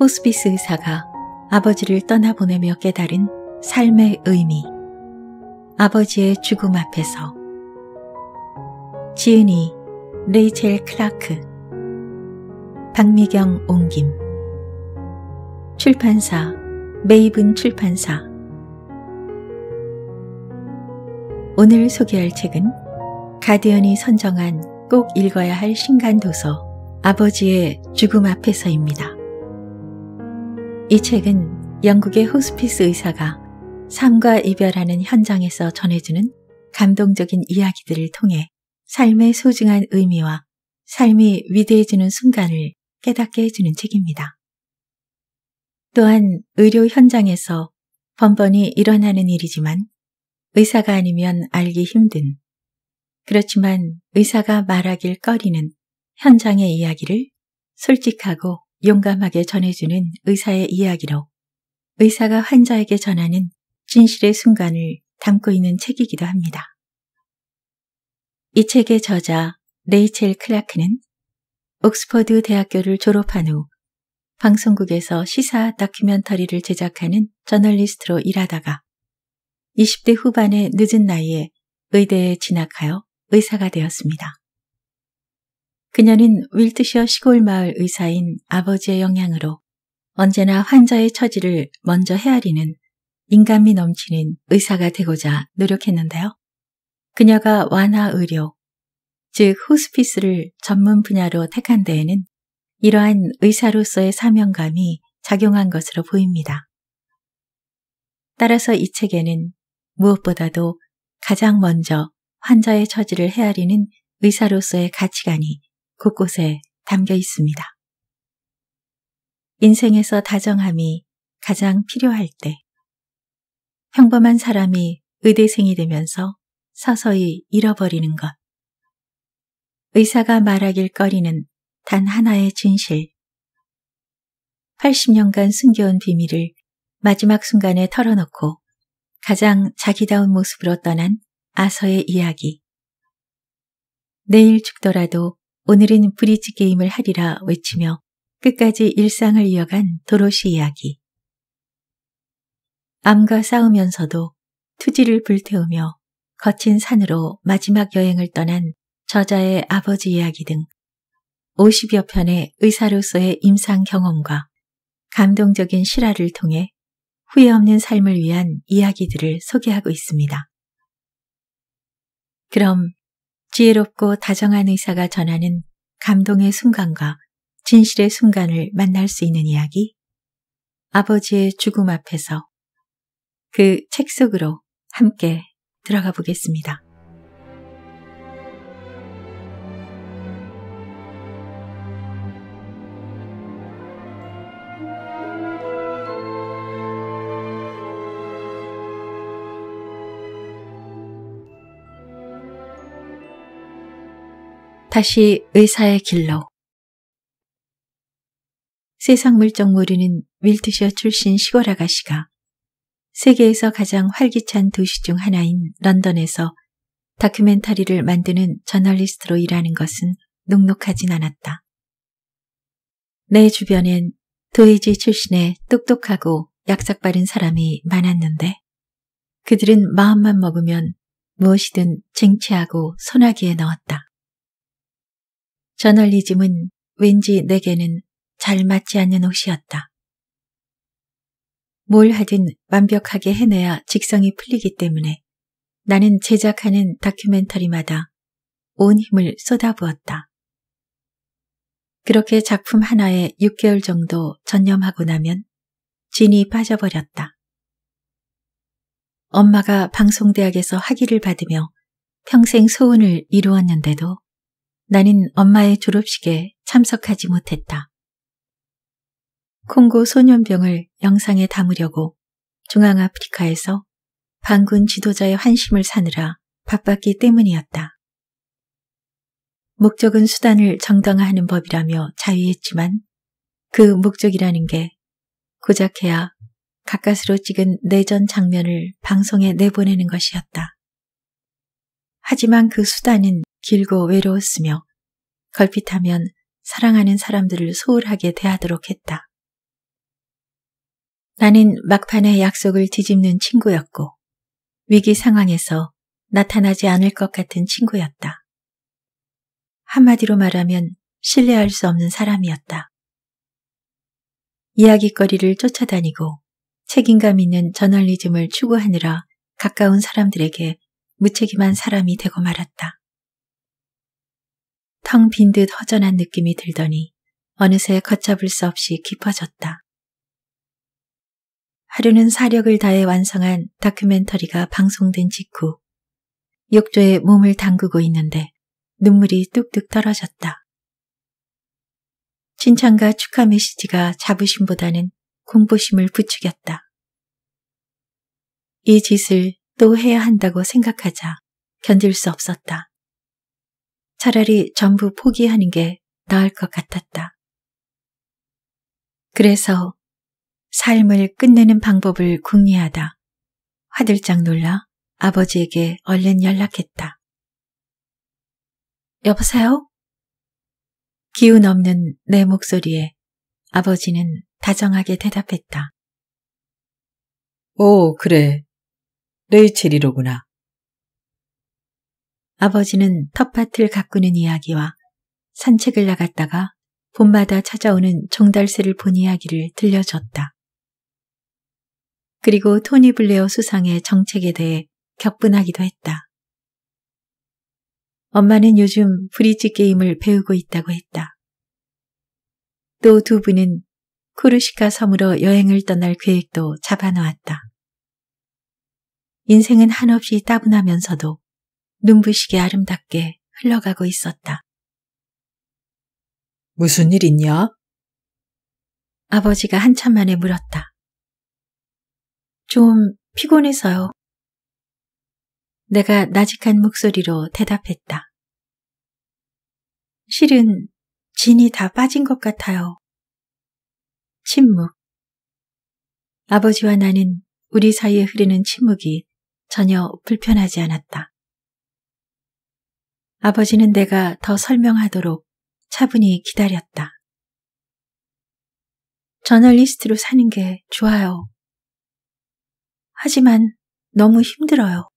호스피스 의사가 아버지를 떠나보내며 깨달은 삶의 의미 아버지의 죽음 앞에서 지은이 레이첼 클라크 박미경 옹김 출판사 메이븐 출판사 오늘 소개할 책은 가디언이 선정한 꼭 읽어야 할 신간도서 아버지의 죽음 앞에서입니다. 이 책은 영국의 호스피스 의사가 삶과 이별하는 현장에서 전해주는 감동적인 이야기들을 통해 삶의 소중한 의미와 삶이 위대해지는 순간을 깨닫게 해주는 책입니다. 또한 의료 현장에서 번번이 일어나는 일이지만 의사가 아니면 알기 힘든 그렇지만 의사가 말하길 꺼리는 현장의 이야기를 솔직하고 용감하게 전해주는 의사의 이야기로 의사가 환자에게 전하는 진실의 순간을 담고 있는 책이기도 합니다. 이 책의 저자 레이첼 클라크는 옥스퍼드 대학교를 졸업한 후 방송국에서 시사 다큐멘터리를 제작하는 저널리스트로 일하다가 20대 후반의 늦은 나이에 의대에 진학하여 의사가 되었습니다. 그녀는 윌트셔 시골 마을 의사인 아버지의 영향으로 언제나 환자의 처지를 먼저 헤아리는 인간미 넘치는 의사가 되고자 노력했는데요. 그녀가 완화 의료, 즉 호스피스를 전문 분야로 택한 데에는 이러한 의사로서의 사명감이 작용한 것으로 보입니다. 따라서 이 책에는 무엇보다도 가장 먼저 환자의 처지를 헤아리는 의사로서의 가치관이 곳곳에 담겨 있습니다. 인생에서 다정함이 가장 필요할 때 평범한 사람이 의대생이 되면서 서서히 잃어버리는 것. 의사가 말하길 꺼리는 단 하나의 진실. 80년간 숨겨온 비밀을 마지막 순간에 털어놓고 가장 자기다운 모습으로 떠난 아서의 이야기. 내일 죽더라도 오늘은 브릿지 게임을 하리라 외치며 끝까지 일상을 이어간 도로시 이야기. 암과 싸우면서도 투지를 불태우며 거친 산으로 마지막 여행을 떠난 저자의 아버지 이야기 등 50여 편의 의사로서의 임상 경험과 감동적인 실화를 통해 후회 없는 삶을 위한 이야기들을 소개하고 있습니다. 그럼 지혜롭고 다정한 의사가 전하는 감동의 순간과 진실의 순간을 만날 수 있는 이야기 아버지의 죽음 앞에서 그 책 속으로 함께 들어가 보겠습니다. 다시 의사의 길로 세상 물정 모르는 밀트셔 출신 시골 아가씨가 세계에서 가장 활기찬 도시 중 하나인 런던에서 다큐멘터리를 만드는 저널리스트로 일하는 것은 녹록하진 않았다. 내 주변엔 도이지 출신의 똑똑하고 약삭빠른 사람이 많았는데 그들은 마음만 먹으면 무엇이든 쟁취하고 소나기에 넣었다. 저널리즘은 왠지 내게는 잘 맞지 않는 옷이었다. 뭘 하든 완벽하게 해내야 직성이 풀리기 때문에 나는 제작하는 다큐멘터리마다 온 힘을 쏟아부었다. 그렇게 작품 하나에 6개월 정도 전념하고 나면 진이 빠져버렸다. 엄마가 방송대학에서 학위를 받으며 평생 소원을 이루었는데도 나는 엄마의 졸업식에 참석하지 못했다. 콩고 소년병을 영상에 담으려고 중앙아프리카에서 반군 지도자의 환심을 사느라 바빴기 때문이었다. 목적은 수단을 정당화하는 법이라며 자유했지만 그 목적이라는 게 고작해야 가까스로 찍은 내전 장면을 방송에 내보내는 것이었다. 하지만 그 수단은 길고 외로웠으며 걸핏하면 사랑하는 사람들을 소홀하게 대하도록 했다. 나는 막판에 약속을 뒤집는 친구였고 위기 상황에서 나타나지 않을 것 같은 친구였다. 한마디로 말하면 신뢰할 수 없는 사람이었다. 이야기거리를 쫓아다니고 책임감 있는 저널리즘을 추구하느라 가까운 사람들에게 무책임한 사람이 되고 말았다. 텅빈듯 허전한 느낌이 들더니 어느새 걷잡을 수 없이 깊어졌다. 하루는 사력을 다해 완성한 다큐멘터리가 방송된 직후 욕조에 몸을 담그고 있는데 눈물이 뚝뚝 떨어졌다. 칭찬과 축하 메시지가 자부심보다는 공부심을 부추겼다. 이 짓을 또 해야 한다고 생각하자 견딜 수 없었다. 차라리 전부 포기하는 게 나을 것 같았다. 그래서 삶을 끝내는 방법을 궁리하다 화들짝 놀라 아버지에게 얼른 연락했다. 여보세요? 기운 없는 내 목소리에 아버지는 다정하게 대답했다. 오, 그래. 레이첼이로구나. 아버지는 텃밭을 가꾸는 이야기와 산책을 나갔다가 봄마다 찾아오는 종달새를 본 이야기를 들려줬다. 그리고 토니 블레어 수상의 정책에 대해 격분하기도 했다. 엄마는 요즘 브릿지 게임을 배우고 있다고 했다. 또 두 분은 쿠르시카 섬으로 여행을 떠날 계획도 잡아놓았다. 인생은 한없이 따분하면서도 눈부시게 아름답게 흘러가고 있었다. 무슨 일 있냐? 아버지가 한참 만에 물었다. 좀 피곤해서요. 내가 나직한 목소리로 대답했다. 실은 진이 다 빠진 것 같아요. 침묵. 아버지와 나는 우리 사이에 흐르는 침묵이 전혀 불편하지 않았다. 아버지는 내가 더 설명하도록 차분히 기다렸다. 저널리스트로 사는 게 좋아요. 하지만 너무 힘들어요.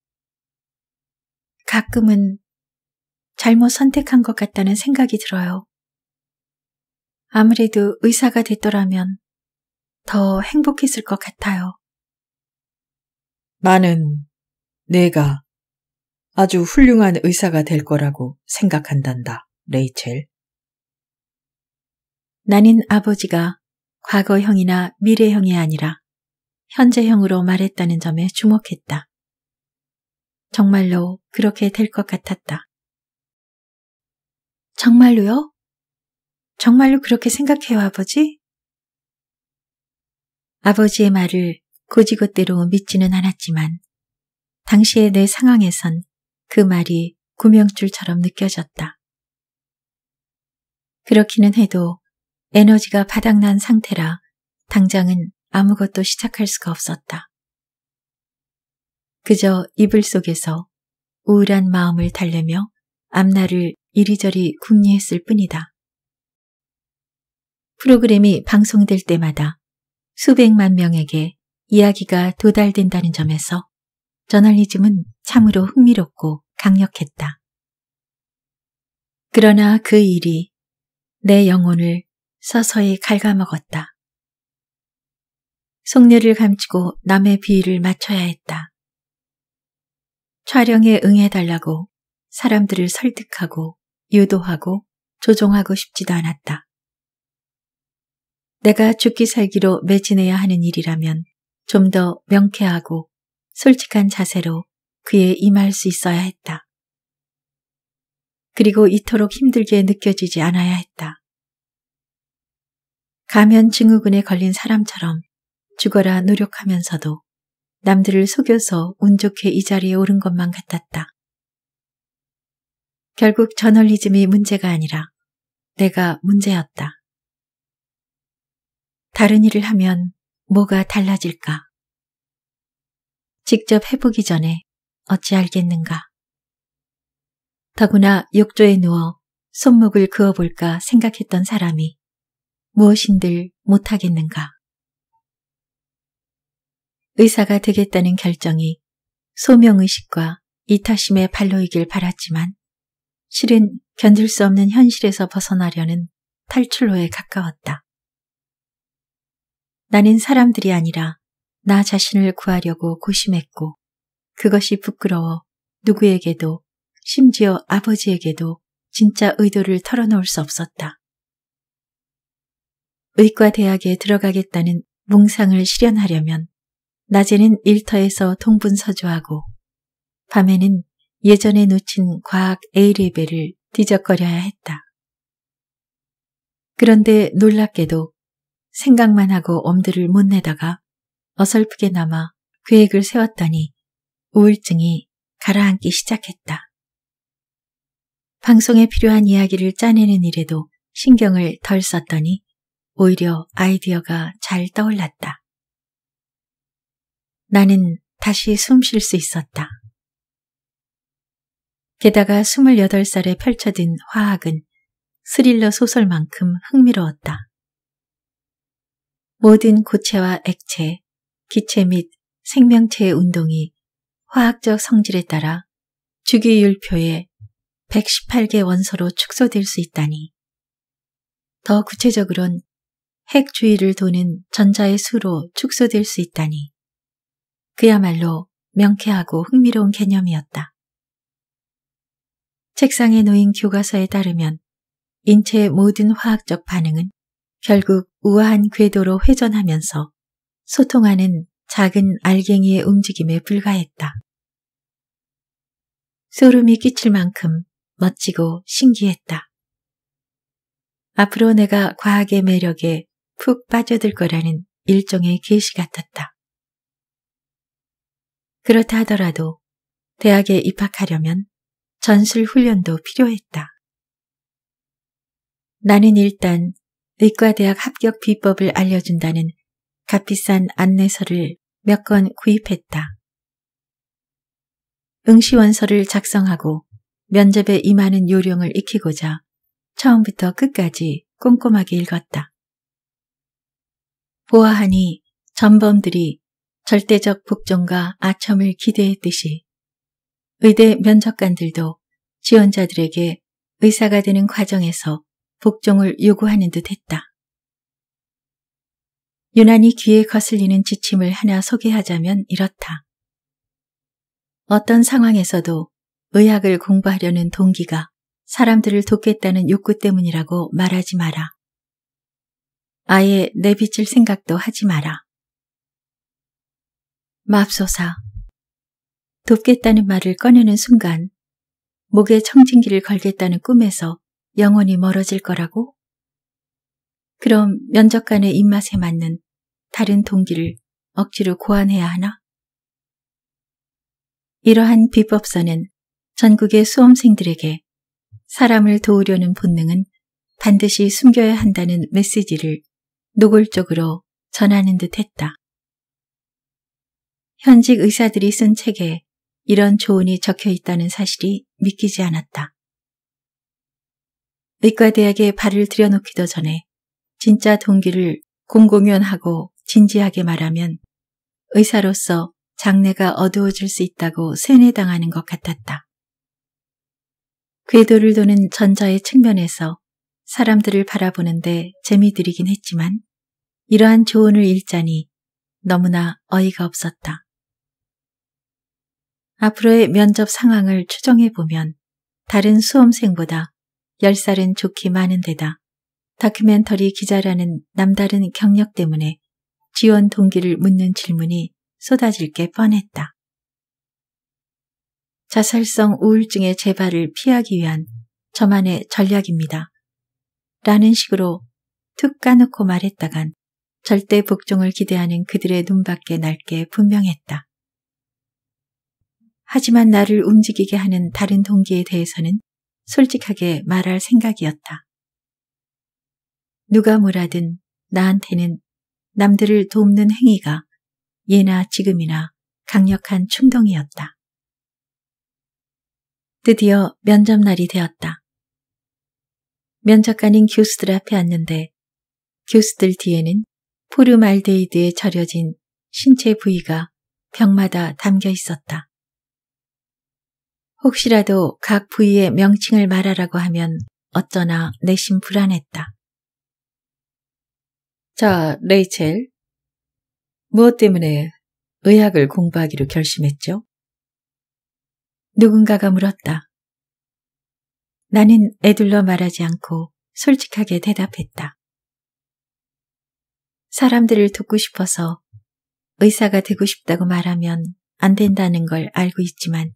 가끔은 잘못 선택한 것 같다는 생각이 들어요. 아무래도 의사가 됐더라면 더 행복했을 것 같아요. 나는 내가 아주 훌륭한 의사가 될 거라고 생각한단다, 레이첼. 나는 아버지가 과거형이나 미래형이 아니라 현재형으로 말했다는 점에 주목했다. 정말로 그렇게 될 것 같았다. 정말로요? 정말로 그렇게 생각해요, 아버지? 아버지의 말을 고지고대로 믿지는 않았지만 당시의 내 상황에선 그 말이 구명줄처럼 느껴졌다. 그렇기는 해도 에너지가 바닥난 상태라 당장은 아무것도 시작할 수가 없었다. 그저 이불 속에서 우울한 마음을 달래며 앞날을 이리저리 궁리했을 뿐이다. 프로그램이 방송될 때마다 수백만 명에게 이야기가 도달된다는 점에서 저널리즘은 참으로 흥미롭고 강력했다. 그러나 그 일이 내 영혼을 서서히 갉아먹었다. 속내를 감추고 남의 비위를 맞춰야 했다. 촬영에 응해달라고 사람들을 설득하고 유도하고 조종하고 싶지도 않았다. 내가 죽기 살기로 매진해야 하는 일이라면 좀 더 명쾌하고 솔직한 자세로 그에 임할 수 있어야 했다. 그리고 이토록 힘들게 느껴지지 않아야 했다. 가면 증후군에 걸린 사람처럼 죽어라 노력하면서도 남들을 속여서 운 좋게 이 자리에 오른 것만 같았다. 결국 저널리즘이 문제가 아니라 내가 문제였다. 다른 일을 하면 뭐가 달라질까? 직접 해보기 전에 어찌 알겠는가. 더구나 욕조에 누워 손목을 그어볼까 생각했던 사람이 무엇인들 못하겠는가. 의사가 되겠다는 결정이 소명의식과 이타심의 발로이길 바랐지만 실은 견딜 수 없는 현실에서 벗어나려는 탈출로에 가까웠다. 나는 사람들이 아니라 나 자신을 구하려고 고심했고 그것이 부끄러워 누구에게도 심지어 아버지에게도 진짜 의도를 털어놓을 수 없었다. 의과대학에 들어가겠다는 몽상을 실현하려면 낮에는 일터에서 동분서조하고 밤에는 예전에 놓친 과학 A레벨을 뒤적거려야 했다. 그런데 놀랍게도 생각만 하고 엄두를 못 내다가 어설프게 남아 계획을 그 세웠더니 우울증이 가라앉기 시작했다. 방송에 필요한 이야기를 짜내는 일에도 신경을 덜 썼더니 오히려 아이디어가 잘 떠올랐다. 나는 다시 숨 쉴 수 있었다. 게다가 28살에 펼쳐진 화학은 스릴러 소설만큼 흥미로웠다. 모든 고체와 액체, 기체 및 생명체의 운동이 화학적 성질에 따라 주기율표의 118개 원소로 축소될 수 있다니. 더 구체적으론 핵 주위를 도는 전자의 수로 축소될 수 있다니. 그야말로 명쾌하고 흥미로운 개념이었다. 책상에 놓인 교과서에 따르면 인체의 모든 화학적 반응은 결국 우아한 궤도로 회전하면서 소통하는 작은 알갱이의 움직임에 불과했다. 소름이 끼칠 만큼 멋지고 신기했다. 앞으로 내가 과학의 매력에 푹 빠져들 거라는 일종의 계시 같았다. 그렇다 하더라도 대학에 입학하려면 전술 훈련도 필요했다. 나는 일단 의과대학 합격 비법을 알려준다는 값비싼 안내서를 몇 건 구입했다. 응시원서를 작성하고 면접에 임하는 요령을 익히고자 처음부터 끝까지 꼼꼼하게 읽었다. 보아하니 전범들이 절대적 복종과 아첨을 기대했듯이 의대 면접관들도 지원자들에게 의사가 되는 과정에서 복종을 요구하는 듯 했다. 유난히 귀에 거슬리는 지침을 하나 소개하자면 이렇다. 어떤 상황에서도 의학을 공부하려는 동기가 사람들을 돕겠다는 욕구 때문이라고 말하지 마라. 아예 내비칠 생각도 하지 마라. 맙소사. 돕겠다는 말을 꺼내는 순간 목에 청진기를 걸겠다는 꿈에서 영원히 멀어질 거라고? 그럼 면접관의 입맛에 맞는 다른 동기를 억지로 고안해야 하나? 이러한 비법서는 전국의 수험생들에게 사람을 도우려는 본능은 반드시 숨겨야 한다는 메시지를 노골적으로 전하는 듯 했다. 현직 의사들이 쓴 책에 이런 조언이 적혀 있다는 사실이 믿기지 않았다. 의과대학에 발을 들여놓기도 전에 진짜 동기를 공공연하고 진지하게 말하면 의사로서 장래가 어두워질 수 있다고 세뇌당하는 것 같았다. 궤도를 도는 전자의 측면에서 사람들을 바라보는데 재미들이긴 했지만 이러한 조언을 읽자니 너무나 어이가 없었다. 앞으로의 면접 상황을 추정해 보면 다른 수험생보다 10살은 좋기 많은 데다 다큐멘터리 기자라는 남다른 경력 때문에 지원 동기를 묻는 질문이 쏟아질 게 뻔했다. 자살성 우울증의 재발을 피하기 위한 저만의 전략입니다. 라는 식으로 툭 까놓고 말했다간 절대 복종을 기대하는 그들의 눈밖에 날 게 분명했다. 하지만 나를 움직이게 하는 다른 동기에 대해서는 솔직하게 말할 생각이었다. 누가 뭐라든 나한테는 남들을 돕는 행위가 예나 지금이나 강력한 충동이었다. 드디어 면접날이 되었다. 면접관인 교수들 앞에 앉는데 교수들 뒤에는 포르말데이드에 절여진 신체 부위가 병마다 담겨 있었다. 혹시라도 각 부위의 명칭을 말하라고 하면 어쩌나 내심 불안했다. 자, 레이첼. 무엇 때문에 의학을 공부하기로 결심했죠? 누군가가 물었다. 나는 애둘러 말하지 않고 솔직하게 대답했다. 사람들을 돕고 싶어서 의사가 되고 싶다고 말하면 안 된다는 걸 알고 있지만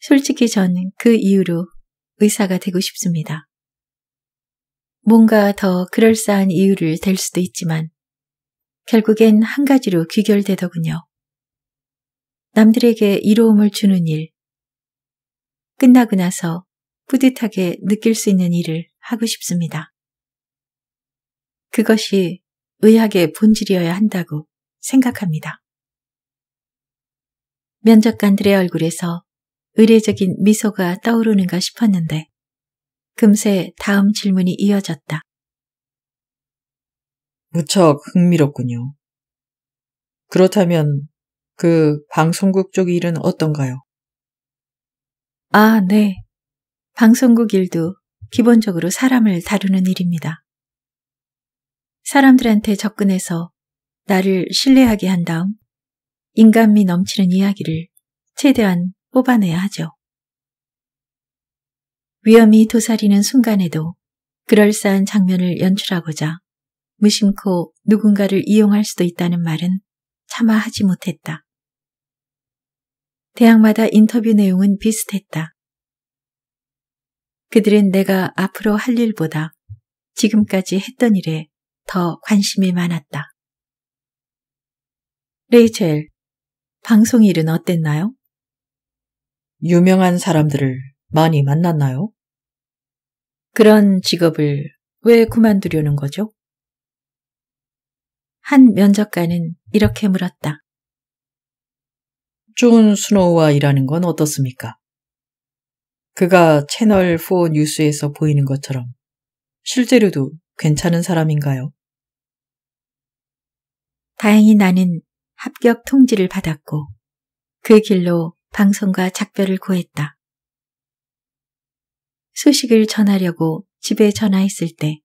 솔직히 저는 그 이유로 의사가 되고 싶습니다. 뭔가 더 그럴싸한 이유를 댈 수도 있지만 결국엔 한 가지로 귀결되더군요. 남들에게 이로움을 주는 일. 끝나고 나서 뿌듯하게 느낄 수 있는 일을 하고 싶습니다. 그것이 의학의 본질이어야 한다고 생각합니다. 면접관들의 얼굴에서 의례적인 미소가 떠오르는가 싶었는데 금세 다음 질문이 이어졌다. 무척 흥미롭군요. 그렇다면 그 방송국 쪽 일은 어떤가요? 아, 네. 방송국 일도 기본적으로 사람을 다루는 일입니다. 사람들한테 접근해서 나를 신뢰하게 한 다음 인간미 넘치는 이야기를 최대한 뽑아내야 하죠. 위험이 도사리는 순간에도 그럴싸한 장면을 연출하고자 무심코 누군가를 이용할 수도 있다는 말은 차마 하지 못했다. 대학마다 인터뷰 내용은 비슷했다. 그들은 내가 앞으로 할 일보다 지금까지 했던 일에 더 관심이 많았다. 레이첼, 방송 일은 어땠나요? 유명한 사람들을 많이 만났나요? 그런 직업을 왜 그만두려는 거죠? 한 면접관은 이렇게 물었다. 존 스노우와 일하는 건 어떻습니까? 그가 채널4 뉴스에서 보이는 것처럼 실제로도 괜찮은 사람인가요? 다행히 나는 합격 통지를 받았고 그 길로 방송과 작별을 구했다 소식을 전하려고 집에 전화했을 때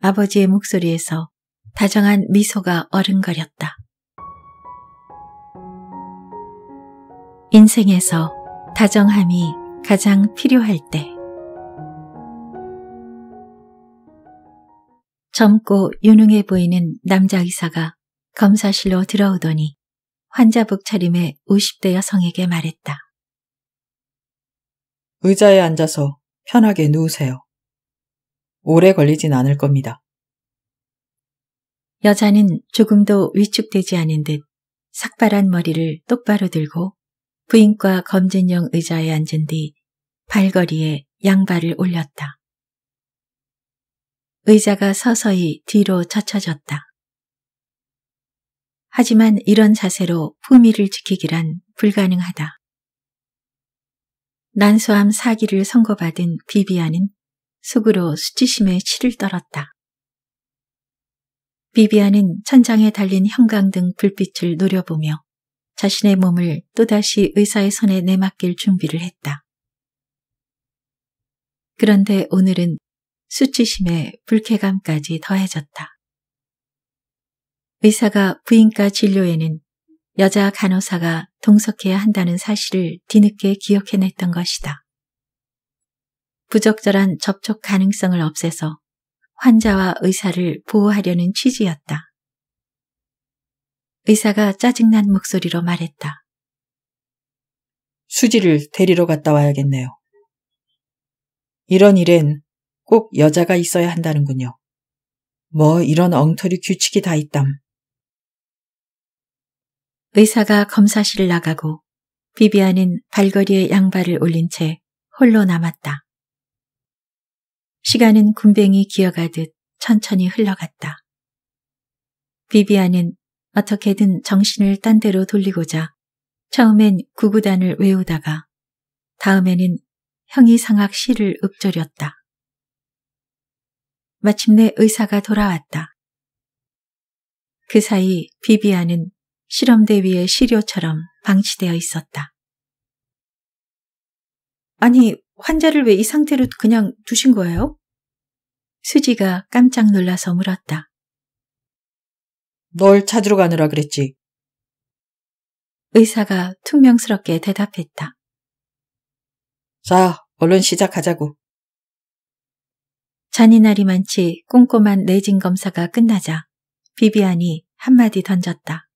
아버지의 목소리에서 다정한 미소가 어른거렸다. 인생에서 다정함이 가장 필요할 때 젊고 유능해 보이는 남자 의사가 검사실로 들어오더니 환자복 차림의 50대 여성에게 말했다. 의자에 앉아서 편하게 누우세요. 오래 걸리진 않을 겁니다. 여자는 조금도 위축되지 않은 듯 삭발한 머리를 똑바로 들고 부인과 검진용 의자에 앉은 뒤 발걸이에 양발을 올렸다. 의자가 서서히 뒤로 젖혀졌다. 하지만 이런 자세로 품위를 지키기란 불가능하다. 난소암 사기를 선고받은 비비안은 속으로 수치심에 치를 떨었다. 비비안은 천장에 달린 형광등 불빛을 노려보며 자신의 몸을 또다시 의사의 손에 내맡길 준비를 했다. 그런데 오늘은 수치심에 불쾌감까지 더해졌다. 의사가 부인과 진료에는 여자 간호사가 동석해야 한다는 사실을 뒤늦게 기억해냈던 것이다. 부적절한 접촉 가능성을 없애서 환자와 의사를 보호하려는 취지였다. 의사가 짜증난 목소리로 말했다. 수지를 데리러 갔다 와야겠네요. 이런 일엔 꼭 여자가 있어야 한다는군요. 뭐 이런 엉터리 규칙이 다 있담. 의사가 검사실을 나가고 비비안은 발걸이에 양발을 올린 채 홀로 남았다. 시간은 군뱅이 기어가듯 천천히 흘러갔다. 비비안은 어떻게든 정신을 딴 데로 돌리고자 처음엔 구구단을 외우다가 다음에는 형이상학 시를 읊조렸다. 마침내 의사가 돌아왔다. 그 사이 비비안은 실험대 위의 시료처럼 방치되어 있었다. 아니, 환자를 왜 이 상태로 그냥 두신 거예요? 수지가 깜짝 놀라서 물었다. 널 찾으러 가느라 그랬지. 의사가 퉁명스럽게 대답했다. 자, 얼른 시작하자고. 잔인하리만치 꼼꼼한 내진 검사가 끝나자 비비안이 한마디 던졌다.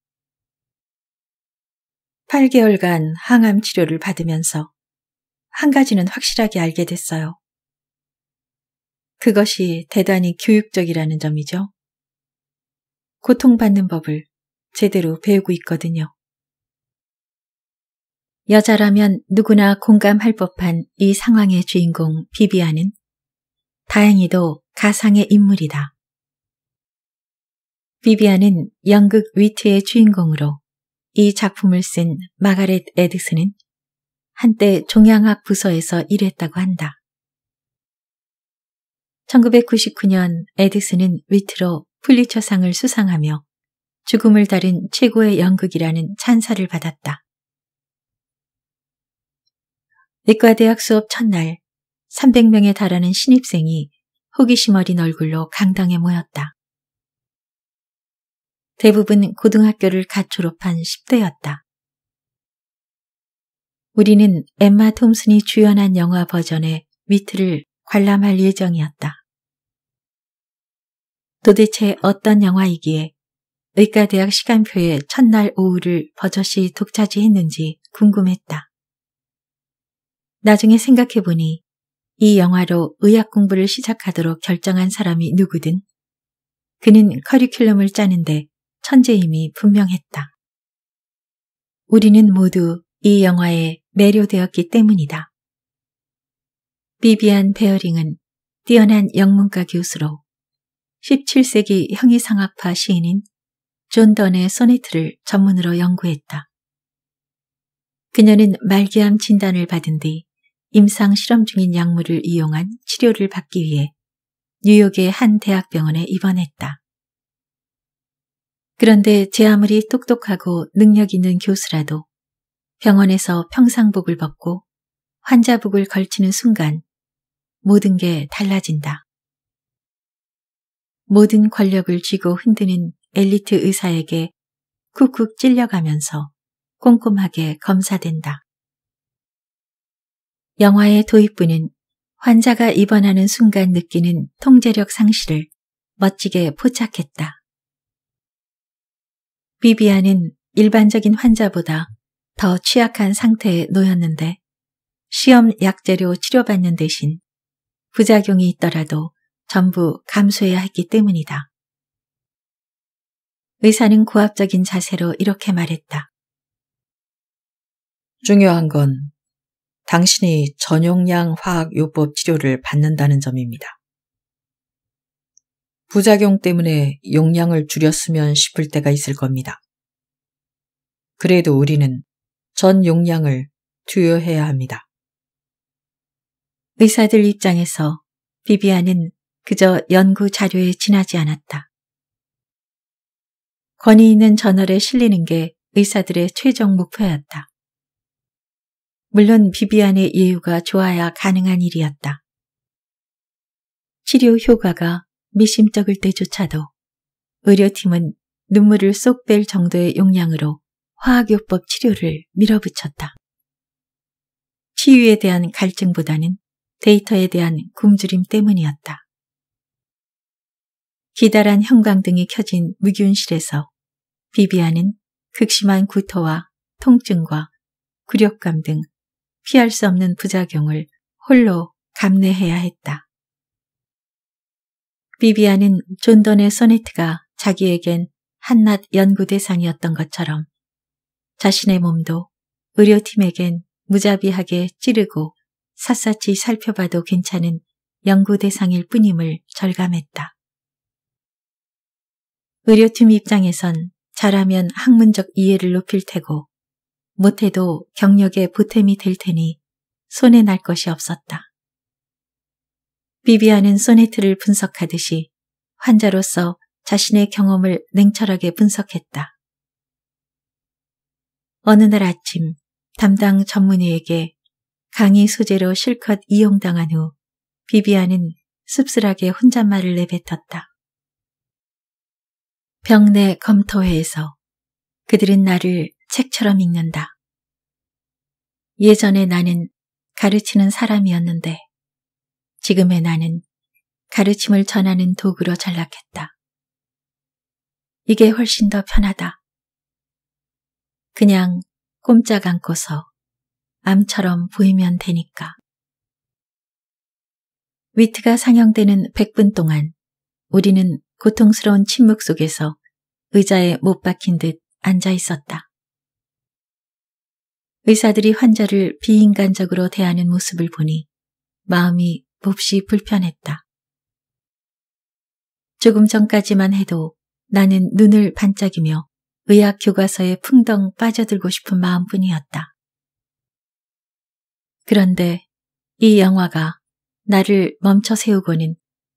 8개월간 항암 치료를 받으면서 한 가지는 확실하게 알게 됐어요. 그것이 대단히 교육적이라는 점이죠. 고통받는 법을 제대로 배우고 있거든요. 여자라면 누구나 공감할 법한 이 상황의 주인공 비비아는 다행히도 가상의 인물이다. 비비아는 연극 위트의 주인공으로 이 작품을 쓴 마가렛 에드슨은 한때 종양학 부서에서 일했다고 한다. 1999년 에드슨은 위트로 풀리처상을 수상하며 죽음을 다룬 최고의 연극이라는 찬사를 받았다. 의과대학 수업 첫날 300명에 달하는 신입생이 호기심 어린 얼굴로 강당에 모였다. 대부분 고등학교를 갓 졸업한 10대였다. 우리는 엠마 톰슨이 주연한 영화 버전의 위트를 관람할 예정이었다. 도대체 어떤 영화이기에 의과대학 시간표에 첫날 오후를 버젓이 독차지했는지 궁금했다. 나중에 생각해보니 이 영화로 의학 공부를 시작하도록 결정한 사람이 누구든 그는 커리큘럼을 짜는데 천재임이 분명했다. 우리는 모두 이 영화에 매료되었기 때문이다. 비비안 베어링은 뛰어난 영문과 교수로 17세기 형이상학파 시인인 존 던의 소네트를 전문으로 연구했다. 그녀는 말기암 진단을 받은 뒤 임상 실험 중인 약물을 이용한 치료를 받기 위해 뉴욕의 한 대학병원에 입원했다. 그런데 제 아무리 똑똑하고 능력 있는 교수라도 병원에서 평상복을 벗고 환자복을 걸치는 순간 모든 게 달라진다. 모든 권력을 쥐고 흔드는 엘리트 의사에게 쿡쿡 찔려가면서 꼼꼼하게 검사된다. 영화의 도입부는 환자가 입원하는 순간 느끼는 통제력 상실을 멋지게 포착했다. 비비안은 일반적인 환자보다 더 취약한 상태에 놓였는데 시험 약재료 치료받는 대신 부작용이 있더라도 전부 감수해야 했기 때문이다. 의사는 고압적인 자세로 이렇게 말했다. 중요한 건 당신이 전용량 화학요법 치료를 받는다는 점입니다. 부작용 때문에 용량을 줄였으면 싶을 때가 있을 겁니다. 그래도 우리는 전 용량을 투여해야 합니다. 의사들 입장에서 비비안은 그저 연구 자료에 지나지 않았다. 권위 있는 저널에 실리는 게 의사들의 최종 목표였다. 물론 비비안의 예우가 좋아야 가능한 일이었다. 치료 효과가 미심쩍을 때조차도 의료팀은 눈물을 쏙 뺄 정도의 용량으로 화학요법 치료를 밀어붙였다. 치유에 대한 갈증보다는 데이터에 대한 굶주림 때문이었다. 기다란 형광등이 켜진 무균실에서 비비아는 극심한 구토와 통증과 굴욕감 등 피할 수 없는 부작용을 홀로 감내해야 했다. 비비아는 존던의 소네트가 자기에겐 한낱 연구 대상이었던 것처럼 자신의 몸도 의료팀에겐 무자비하게 찌르고 샅샅이 살펴봐도 괜찮은 연구 대상일 뿐임을 절감했다. 의료팀 입장에선 잘하면 학문적 이해를 높일 테고 못해도 경력의 보탬이 될 테니 손해 날 것이 없었다. 비비아는 소네트를 분석하듯이 환자로서 자신의 경험을 냉철하게 분석했다. 어느 날 아침 담당 전문의에게 강의 소재로 실컷 이용당한 후비비아는 씁쓸하게 혼잣말을 내뱉었다. 병내 검토회에서 그들은 나를 책처럼 읽는다. 예전에 나는 가르치는 사람이었는데 지금의 나는 가르침을 전하는 도구로 전락했다. 이게 훨씬 더 편하다. 그냥 꼼짝 않고서 암처럼 보이면 되니까. 위트가 상영되는 100분 동안 우리는 고통스러운 침묵 속에서 의자에 못 박힌 듯 앉아 있었다. 의사들이 환자를 비인간적으로 대하는 모습을 보니 마음이 몹시 불편했다. 조금 전까지만 해도 나는 눈을 반짝이며 의학 교과서에 풍덩 빠져들고 싶은 마음뿐이었다. 그런데 이 영화가 나를 멈춰 세우고는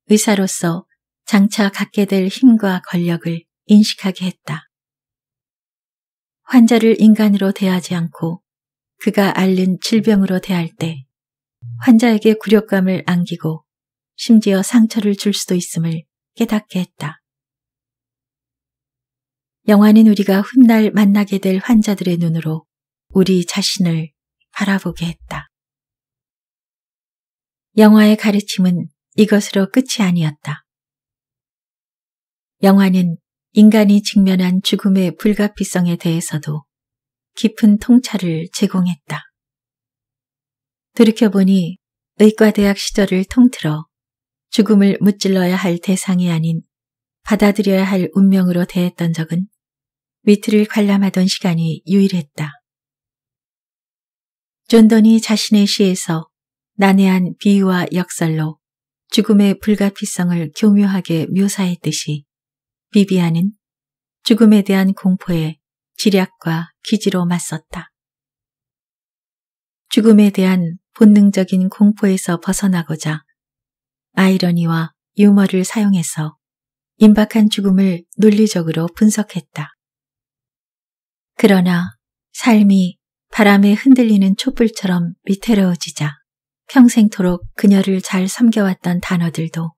의사로서 장차 갖게 될 힘과 권력을 인식하게 했다. 환자를 인간으로 대하지 않고 그가 앓는 질병으로 대할 때 환자에게 굴욕감을 안기고 심지어 상처를 줄 수도 있음을 깨닫게 했다. 영화는 우리가 훗날 만나게 될 환자들의 눈으로 우리 자신을 바라보게 했다. 영화의 가르침은 이것으로 끝이 아니었다. 영화는 인간이 직면한 죽음의 불가피성에 대해서도 깊은 통찰을 제공했다. 돌이켜보니 의과대학 시절을 통틀어 죽음을 무찔러야 할 대상이 아닌 받아들여야 할 운명으로 대했던 적은 위트를 관람하던 시간이 유일했다. 존던이 자신의 시에서 난해한 비유와 역설로 죽음의 불가피성을 교묘하게 묘사했듯이 비비아는 죽음에 대한 공포에 지략과 기지로 맞섰다. 죽음에 대한 본능적인 공포에서 벗어나고자 아이러니와 유머를 사용해서 임박한 죽음을 논리적으로 분석했다. 그러나 삶이 바람에 흔들리는 촛불처럼 미태로워지자 평생토록 그녀를 잘 섬겨왔던 단어들도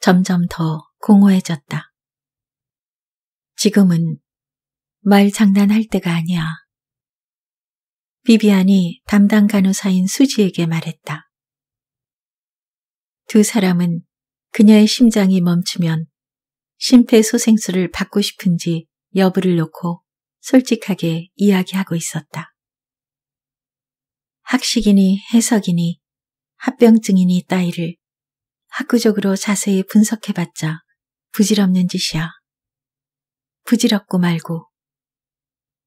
점점 더 공허해졌다. 지금은 말 장난할 때가 아니야. 비비안이 담당 간호사인 수지에게 말했다. 두 사람은 그녀의 심장이 멈추면 심폐소생술을 받고 싶은지 여부를 놓고 솔직하게 이야기하고 있었다. 학식이니 해석이니 합병증이니 따위를 학구적으로 자세히 분석해봤자 부질없는 짓이야. 부질없고 말고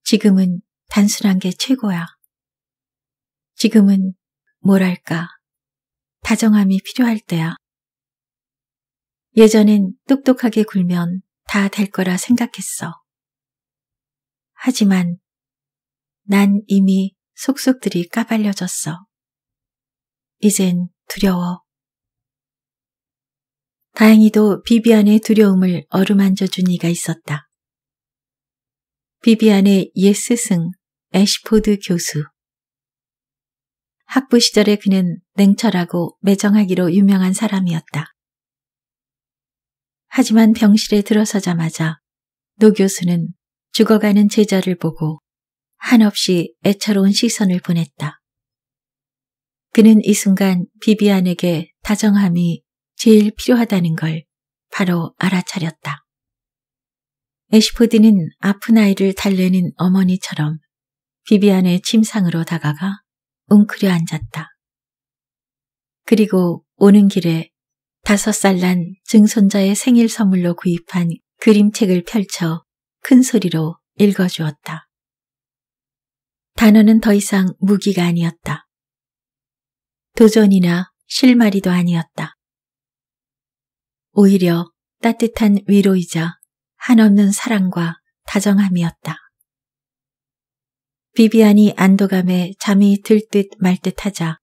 지금은 단순한 게 최고야. 지금은 뭐랄까 다정함이 필요할 때야. 예전엔 똑똑하게 굴면 다 될 거라 생각했어. 하지만 난 이미 속속들이 까발려졌어. 이젠 두려워. 다행히도 비비안의 두려움을 어루만져 준 이가 있었다. 비비안의 예스승 애시포드 교수 학부 시절에 그는 냉철하고 매정하기로 유명한 사람이었다. 하지만 병실에 들어서자마자 노 교수는 죽어가는 제자를 보고 한없이 애처로운 시선을 보냈다. 그는 이 순간 비비안에게 다정함이 제일 필요하다는 걸 바로 알아차렸다. 에쉬포드는 아픈 아이를 달래는 어머니처럼 비비안의 침상으로 다가가 웅크려 앉았다. 그리고 오는 길에 다섯 살 난 증손자의 생일 선물로 구입한 그림책을 펼쳐 큰 소리로 읽어주었다. 단어는 더 이상 무기가 아니었다. 도전이나 실마리도 아니었다. 오히려 따뜻한 위로이자 한없는 사랑과 다정함이었다. 비비안이 안도감에 잠이 들 듯 말 듯하자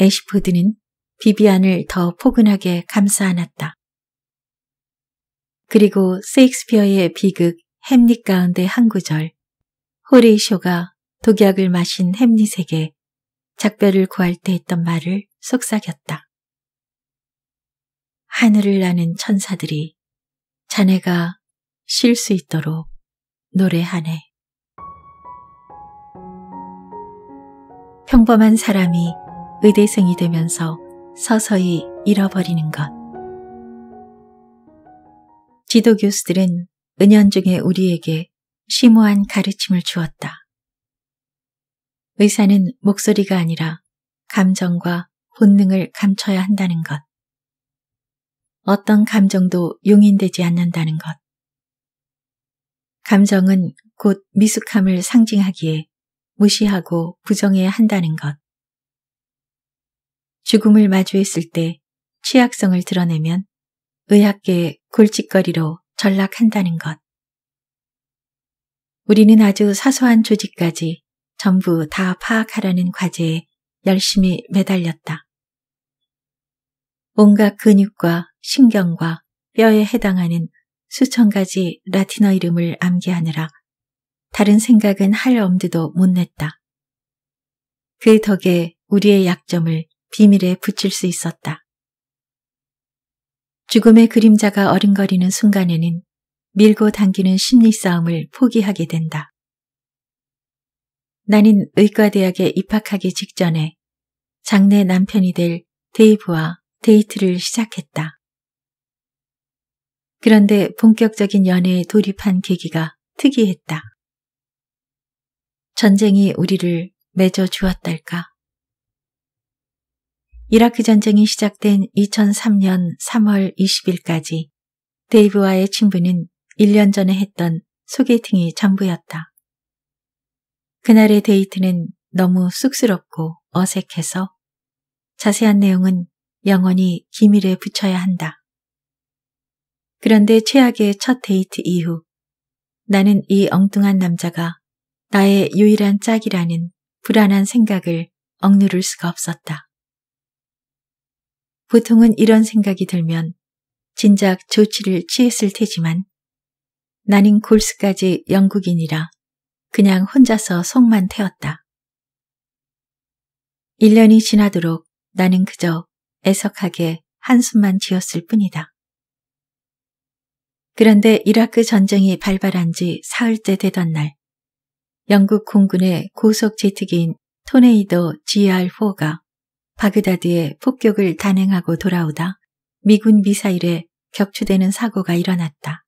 애쉬포드는 비비안을 더 포근하게 감싸 안았다. 그리고 세익스피어의 비극 햄릿 가운데 한 구절 호레이쇼가 독약을 마신 햄릿에게 작별을 구할 때 했던 말을 속삭였다. 하늘을 나는 천사들이 자네가 쉴 수 있도록 노래하네. 평범한 사람이 의대생이 되면서 서서히 잃어버리는 것. 지도 교수들은 은연중에 우리에게 심오한 가르침을 주었다. 의사는 목소리가 아니라 감정과 본능을 감춰야 한다는 것. 어떤 감정도 용인되지 않는다는 것. 감정은 곧 미숙함을 상징하기에 무시하고 부정해야 한다는 것. 죽음을 마주했을 때 취약성을 드러내면 의학계의 골칫거리로 전락한다는 것. 우리는 아주 사소한 조직까지 전부 다 파악하라는 과제에 열심히 매달렸다. 온갖 근육과 신경과 뼈에 해당하는 수천 가지 라틴어 이름을 암기하느라 다른 생각은 할 엄두도 못 냈다. 그 덕에 우리의 약점을 비밀에 붙일 수 있었다. 죽음의 그림자가 어른거리는 순간에는 밀고 당기는 심리 싸움을 포기하게 된다. 나는 의과대학에 입학하기 직전에 장래 남편이 될 데이브와 데이트를 시작했다. 그런데 본격적인 연애에 돌입한 계기가 특이했다. 전쟁이 우리를 맺어 주었달까? 이라크 전쟁이 시작된 2003년 3월 20일까지 데이브와의 친분은 1년 전에 했던 소개팅이 전부였다. 그날의 데이트는 너무 쑥스럽고 어색해서 자세한 내용은 영원히 기밀에 붙여야 한다. 그런데 최악의 첫 데이트 이후 나는 이 엉뚱한 남자가 나의 유일한 짝이라는 불안한 생각을 억누를 수가 없었다. 보통은 이런 생각이 들면 진작 조치를 취했을 테지만 나는 골스까지 영국인이라 그냥 혼자서 속만 태웠다. 1년이 지나도록 나는 그저 애석하게 한숨만 지었을 뿐이다. 그런데 이라크 전쟁이 발발한 지 사흘째 되던 날 영국 공군의 고속 제트기인 토네이도 GR-4가 바그다드에 폭격을 단행하고 돌아오다 미군 미사일에 격추되는 사고가 일어났다.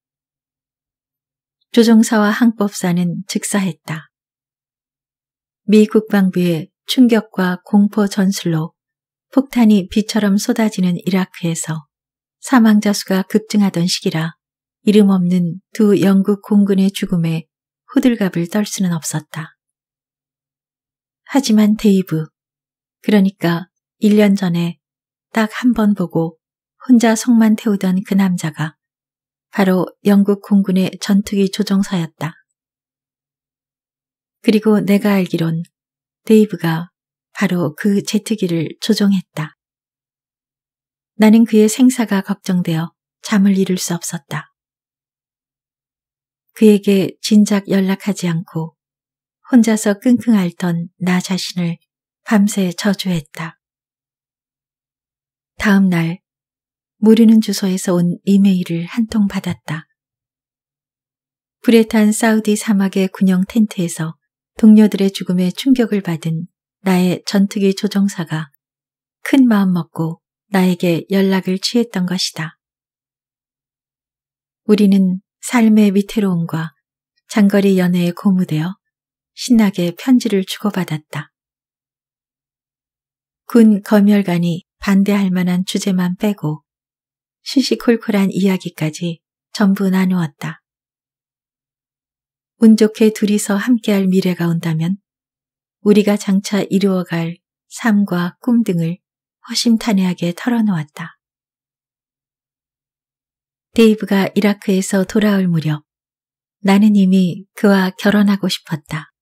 조종사와 항법사는 즉사했다. 미 국방부의 충격과 공포 전술로 폭탄이 비처럼 쏟아지는 이라크에서 사망자 수가 급증하던 시기라 이름 없는 두 영국 공군의 죽음에 호들갑을 떨 수는 없었다. 하지만 데이브, 그러니까 1년 전에 딱 한 번 보고 혼자 속만 태우던 그 남자가 바로 영국 공군의 전투기 조종사였다. 그리고 내가 알기론 데이브가 바로 그 제트기를 조종했다. 나는 그의 생사가 걱정되어 잠을 이룰 수 없었다. 그에게 진작 연락하지 않고 혼자서 끙끙 앓던 나 자신을 밤새 저주했다. 다음 날무리는 주소에서 온 이메일을 한 통 받았다. 불에 탄 사우디 사막의 군영 텐트에서 동료들의 죽음에 충격을 받은 나의 전투기 조종사가 큰 마음 먹고 나에게 연락을 취했던 것이다. 우리는 삶의 위태로움과 장거리 연애에 고무되어 신나게 편지를 주고받았다. 군 검열관이 반대할 만한 주제만 빼고 시시콜콜한 이야기까지 전부 나누었다. 운 좋게 둘이서 함께할 미래가 온다면 우리가 장차 이루어갈 삶과 꿈 등을 허심탄회하게 털어놓았다. 데이브가 이라크에서 돌아올 무렵 나는 이미 그와 결혼하고 싶었다.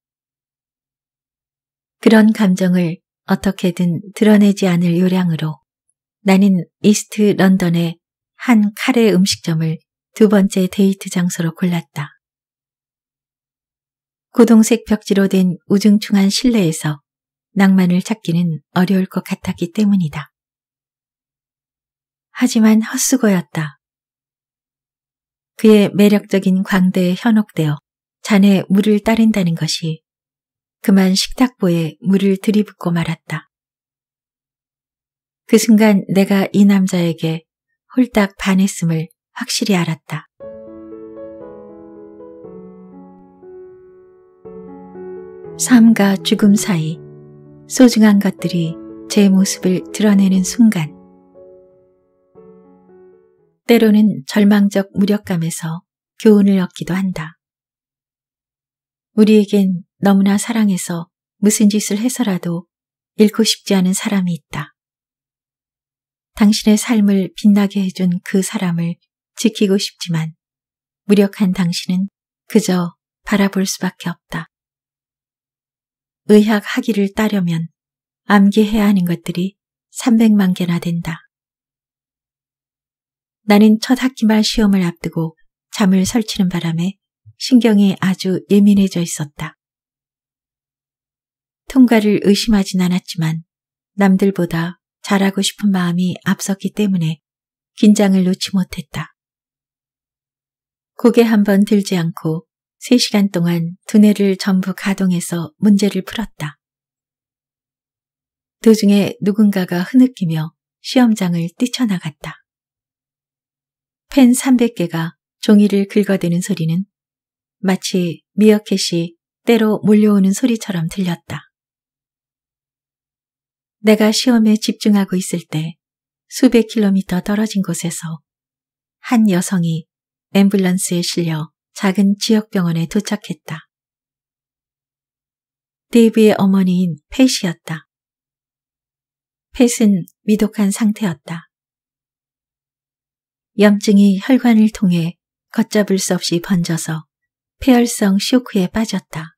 그런 감정을 어떻게든 드러내지 않을 요량으로 나는 이스트 런던의 한 카레 음식점을 두 번째 데이트 장소로 골랐다. 고동색 벽지로 된 우중충한 실내에서 낭만을 찾기는 어려울 것 같았기 때문이다. 하지만 헛수고였다. 그의 매력적인 광대에 현혹되어 잔에 물을 따른다는 것이 그만 식탁보에 물을 들이붓고 말았다. 그 순간 내가 이 남자에게 홀딱 반했음을 확실히 알았다. 삶과 죽음 사이 소중한 것들이 제 모습을 드러내는 순간 때로는 절망적 무력감에서 교훈을 얻기도 한다. 우리에겐 너무나 사랑해서 무슨 짓을 해서라도 잃고 싶지 않은 사람이 있다. 당신의 삶을 빛나게 해준 그 사람을 지키고 싶지만 무력한 당신은 그저 바라볼 수밖에 없다. 의학 학위를 따려면 암기해야 하는 것들이 300만 개나 된다. 나는 첫 학기말 시험을 앞두고 잠을 설치는 바람에 신경이 아주 예민해져 있었다. 통과를 의심하진 않았지만 남들보다 잘하고 싶은 마음이 앞섰기 때문에 긴장을 놓지 못했다. 고개 한번 들지 않고 3시간 동안 두뇌를 전부 가동해서 문제를 풀었다. 도중에 누군가가 흐느끼며 시험장을 뛰쳐나갔다. 펜 300개가 종이를 긁어대는 소리는 마치 미어캣이 때로 몰려오는 소리처럼 들렸다. 내가 시험에 집중하고 있을 때 수백 킬로미터 떨어진 곳에서 한 여성이 앰뷸런스에 실려 작은 지역병원에 도착했다. 데이브의 어머니인 펫이었다펫은 미독한 상태였다. 염증이 혈관을 통해 걷잡을 수 없이 번져서 폐혈성 쇼크에 빠졌다.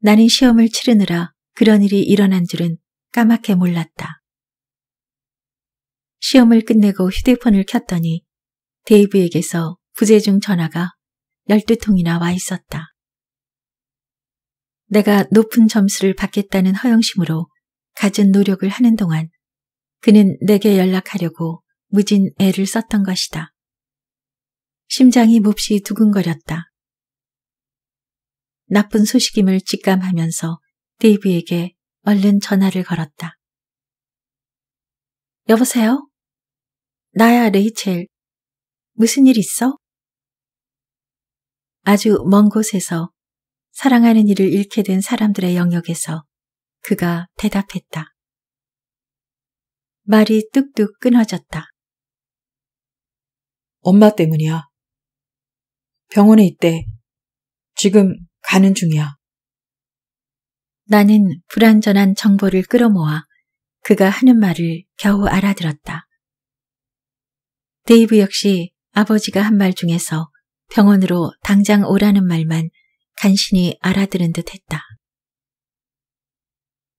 나는 시험을 치르느라 그런 일이 일어난 줄은 까맣게 몰랐다. 시험을 끝내고 휴대폰을 켰더니 데이브에게서 부재중 전화가 12통이나 와 있었다. 내가 높은 점수를 받겠다는 허영심으로 가진 노력을 하는 동안 그는 내게 연락하려고 무진 애를 썼던 것이다. 심장이 몹시 두근거렸다. 나쁜 소식임을 직감하면서 데이브에게 얼른 전화를 걸었다. 여보세요? 나야 레이첼. 무슨 일 있어? 아주 먼 곳에서 사랑하는 일을 잃게 된 사람들의 영역에서 그가 대답했다. 말이 뚝뚝 끊어졌다. 엄마 때문이야. 병원에 있대. 지금 가는 중이야. 나는 불안전한 정보를 끌어모아 그가 하는 말을 겨우 알아들었다. 데이브 역시 아버지가 한 말 중에서 병원으로 당장 오라는 말만 간신히 알아들은 듯 했다.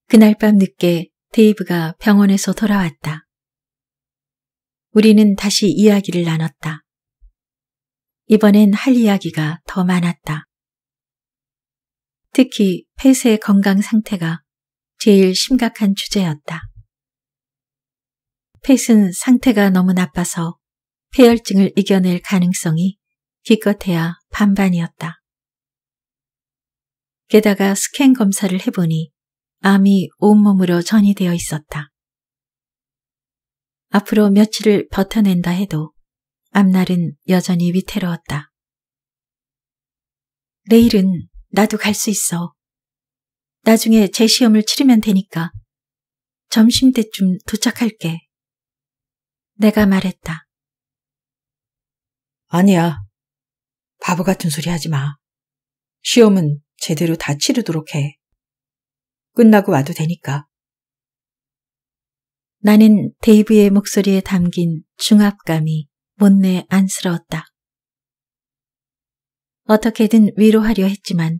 그날 밤 늦게 데이브가 병원에서 돌아왔다. 우리는 다시 이야기를 나눴다. 이번엔 할 이야기가 더 많았다. 특히 폐쇄 건강 상태가 제일 심각한 주제였다. 펫은 상태가 너무 나빠서 폐혈증을 이겨낼 가능성이 기껏해야 반반이었다. 게다가 스캔 검사를 해보니 암이 온몸으로 전이되어 있었다. 앞으로 며칠을 버텨낸다 해도 앞날은 여전히 위태로웠다. 내일은 나도 갈 수 있어. 나중에 재 시험을 치르면 되니까 점심때쯤 도착할게. 내가 말했다. 아니야. 바보 같은 소리 하지 마. 시험은 제대로 다 치르도록 해. 끝나고 와도 되니까. 나는 데이브의 목소리에 담긴 중압감이 못내 안쓰러웠다. 어떻게든 위로하려 했지만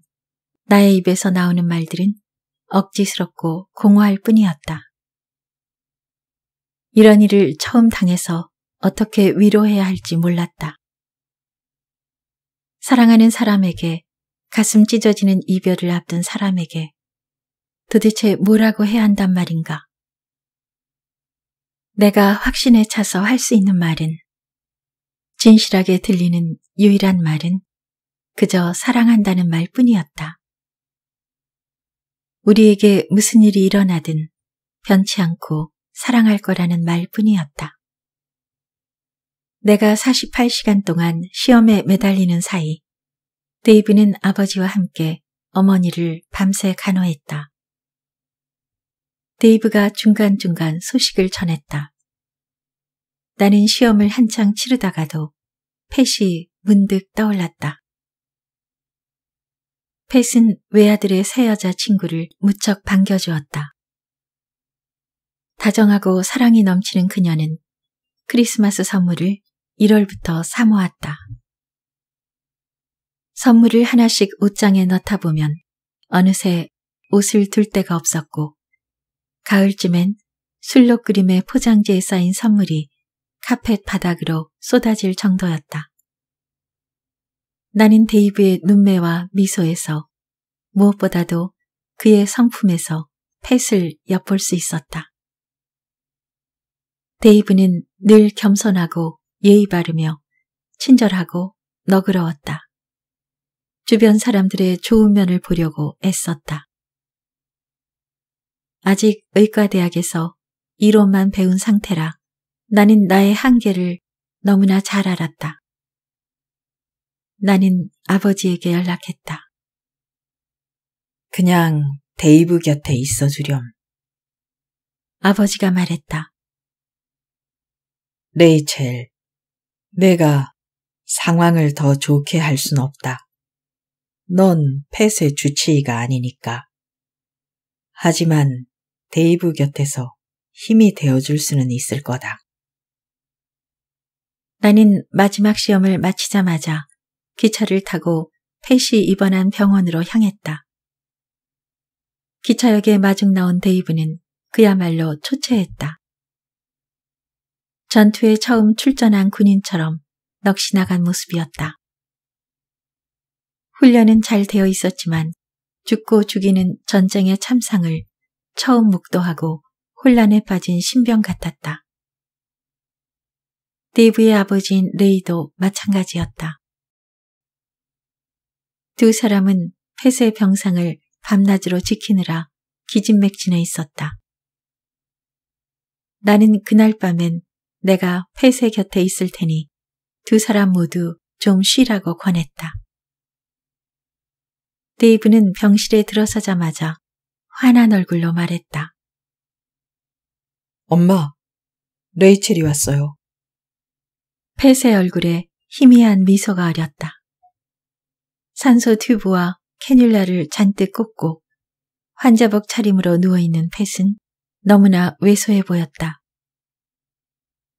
나의 입에서 나오는 말들은 억지스럽고 공허할 뿐이었다. 이런 일을 처음 당해서 어떻게 위로해야 할지 몰랐다. 사랑하는 사람에게 가슴 찢어지는 이별을 앞둔 사람에게 도대체 뭐라고 해야 한단 말인가? 내가 확신에 차서 할 수 있는 말은 진실하게 들리는 유일한 말은 그저 사랑한다는 말 뿐이었다. 우리에게 무슨 일이 일어나든 변치 않고 사랑할 거라는 말 뿐이었다. 내가 48시간 동안 시험에 매달리는 사이 데이브는 아버지와 함께 어머니를 밤새 간호했다. 데이브가 중간중간 소식을 전했다. 나는 시험을 한창 치르다가도 펫이 문득 떠올랐다. 펫은 외아들의 새 여자 친구를 무척 반겨주었다. 다정하고 사랑이 넘치는 그녀는 크리스마스 선물을 1월부터 사모았다. 선물을 하나씩 옷장에 넣다 보면 어느새 옷을 둘 데가 없었고 가을쯤엔 술록 그림의 포장지에 쌓인 선물이 카펫 바닥으로 쏟아질 정도였다. 나는 데이브의 눈매와 미소에서 무엇보다도 그의 성품에서 펫을 엿볼 수 있었다. 데이브는 늘 겸손하고 예의 바르며 친절하고 너그러웠다. 주변 사람들의 좋은 면을 보려고 애썼다. 아직 의과대학에서 이론만 배운 상태라 나는 나의 한계를 너무나 잘 알았다. 나는 아버지에게 연락했다. 그냥 데이브 곁에 있어주렴. 아버지가 말했다. 레이첼, 내가 상황을 더 좋게 할 순 없다. 넌 펫의 주치의가 아니니까. 하지만 데이브 곁에서 힘이 되어줄 수는 있을 거다. 나는 마지막 시험을 마치자마자 기차를 타고 펫이 입원한 병원으로 향했다. 기차역에 마중 나온 데이브는 그야말로 초췌했다. 전투에 처음 출전한 군인처럼 넋이 나간 모습이었다. 훈련은 잘 되어 있었지만 죽고 죽이는 전쟁의 참상을 처음 묵도하고 혼란에 빠진 신병 같았다. 데이브의 아버지인 레이도 마찬가지였다. 두 사람은 폐쇄 병상을 밤낮으로 지키느라 기진맥진해 있었다. 나는 그날 밤엔 내가 폐쇄 곁에 있을 테니 두 사람 모두 좀 쉬라고 권했다. 데이브는 병실에 들어서자마자 화난 얼굴로 말했다. 엄마, 레이첼이 왔어요. 폐쇄 얼굴에 희미한 미소가 아렸다. 산소 튜브와 캐뉼라를 잔뜩 꽂고 환자복 차림으로 누워있는 펫은 너무나 왜소해 보였다.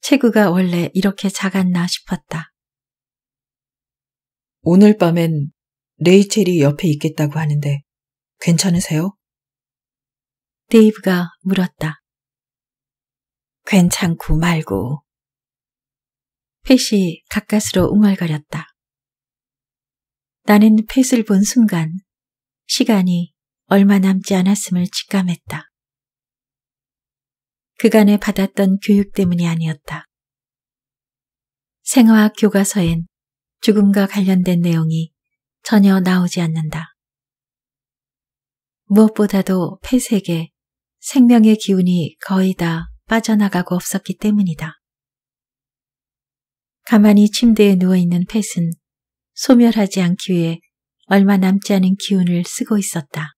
체구가 원래 이렇게 작았나 싶었다. 오늘 밤엔 레이첼이 옆에 있겠다고 하는데 괜찮으세요? 데이브가 물었다. 괜찮고 말고. 펫이 가까스로 웅얼거렸다. 나는 펫을 본 순간 시간이 얼마 남지 않았음을 직감했다. 그간에 받았던 교육 때문이 아니었다. 생화학 교과서엔 죽음과 관련된 내용이 전혀 나오지 않는다. 무엇보다도 펫에게 생명의 기운이 거의 다 빠져나가고 없었기 때문이다. 가만히 침대에 누워있는 펫은 소멸하지 않기 위해 얼마 남지 않은 기운을 쓰고 있었다.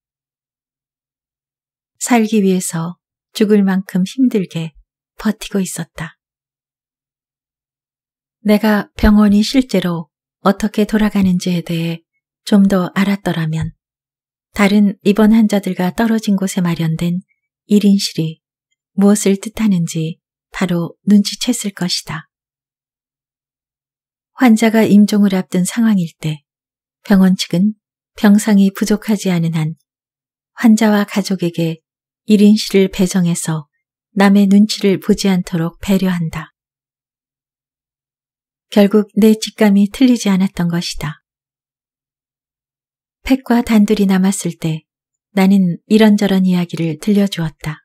살기 위해서 죽을 만큼 힘들게 버티고 있었다. 내가 병원이 실제로 어떻게 돌아가는지에 대해 좀 더 알았더라면 다른 입원 환자들과 떨어진 곳에 마련된 1인실이 무엇을 뜻하는지 바로 눈치챘을 것이다. 환자가 임종을 앞둔 상황일 때 병원 측은 병상이 부족하지 않은 한 환자와 가족에게 1인실을 배정해서 남의 눈치를 보지 않도록 배려한다. 결국 내 직감이 틀리지 않았던 것이다. 팩과 단둘이 남았을 때 나는 이런저런 이야기를 들려주었다.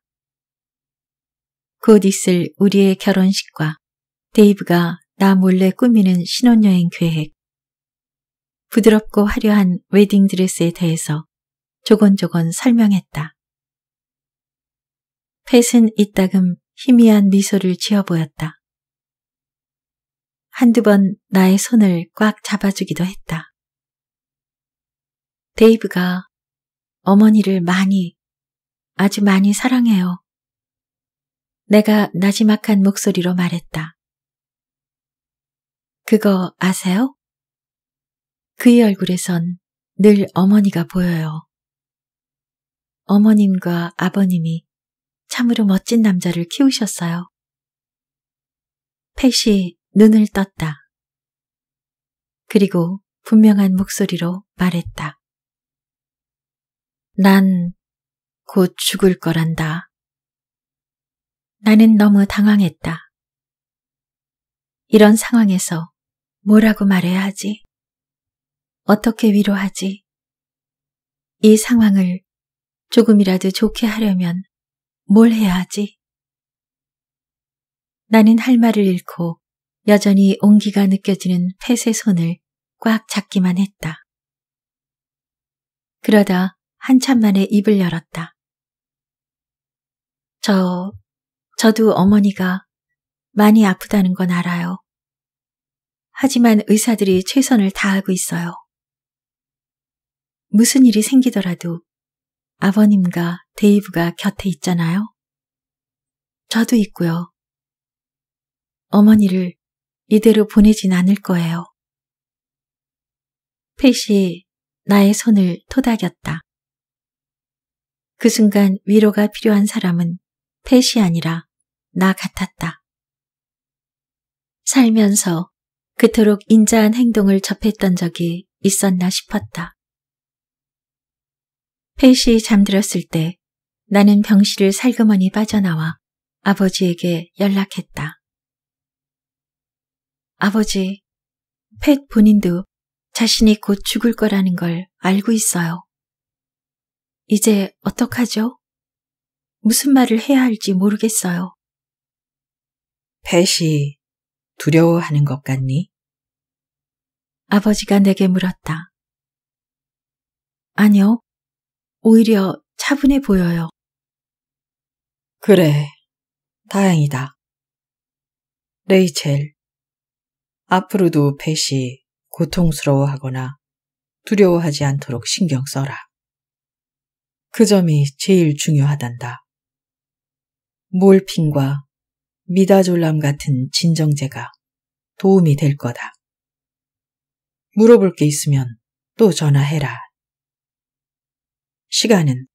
곧 있을 우리의 결혼식과 데이브가 나 몰래 꾸미는 신혼여행 계획, 부드럽고 화려한 웨딩드레스에 대해서 조곤조곤 설명했다. 펫은 이따금 희미한 미소를 지어 보였다. 한두 번 나의 손을 꽉 잡아주기도 했다. 데이브가 어머니를 많이, 아주 많이 사랑해요. 내가 나지막한 목소리로 말했다. 그거 아세요? 그의 얼굴에선 늘 어머니가 보여요. 어머님과 아버님이 참으로 멋진 남자를 키우셨어요. 펫이 눈을 떴다. 그리고 분명한 목소리로 말했다. 난곧 죽을 거란다. 나는 너무 당황했다. 이런 상황에서 뭐라고 말해야 하지? 어떻게 위로하지? 이 상황을 조금이라도 좋게 하려면 뭘 해야 하지? 나는 할 말을 잃고 여전히 온기가 느껴지는 폐쇄 손을 꽉 잡기만 했다. 그러다 한참 만에 입을 열었다. 저, 저도 어머니가 많이 아프다는 건 알아요. 하지만 의사들이 최선을 다하고 있어요. 무슨 일이 생기더라도 아버님과 데이브가 곁에 있잖아요. 저도 있고요. 어머니를 이대로 보내진 않을 거예요. 펫이 나의 손을 토닥였다. 그 순간 위로가 필요한 사람은 펫이 아니라 나 같았다. 살면서 그토록 인자한 행동을 접했던 적이 있었나 싶었다. 펫이 잠들었을 때 나는 병실을 살그머니 빠져나와 아버지에게 연락했다. 아버지, 펫 본인도 자신이 곧 죽을 거라는 걸 알고 있어요. 이제 어떡하죠? 무슨 말을 해야 할지 모르겠어요. 배시 두려워하는 것 같니? 아버지가 내게 물었다. 아니요. 오히려 차분해 보여요. 그래. 다행이다. 레이첼. 앞으로도 펫시 고통스러워하거나 두려워하지 않도록 신경 써라. 그 점이 제일 중요하단다. 몰핀과 미다졸람 같은 진정제가 도움이 될 거다. 물어볼 게 있으면 또 전화해라. 시간은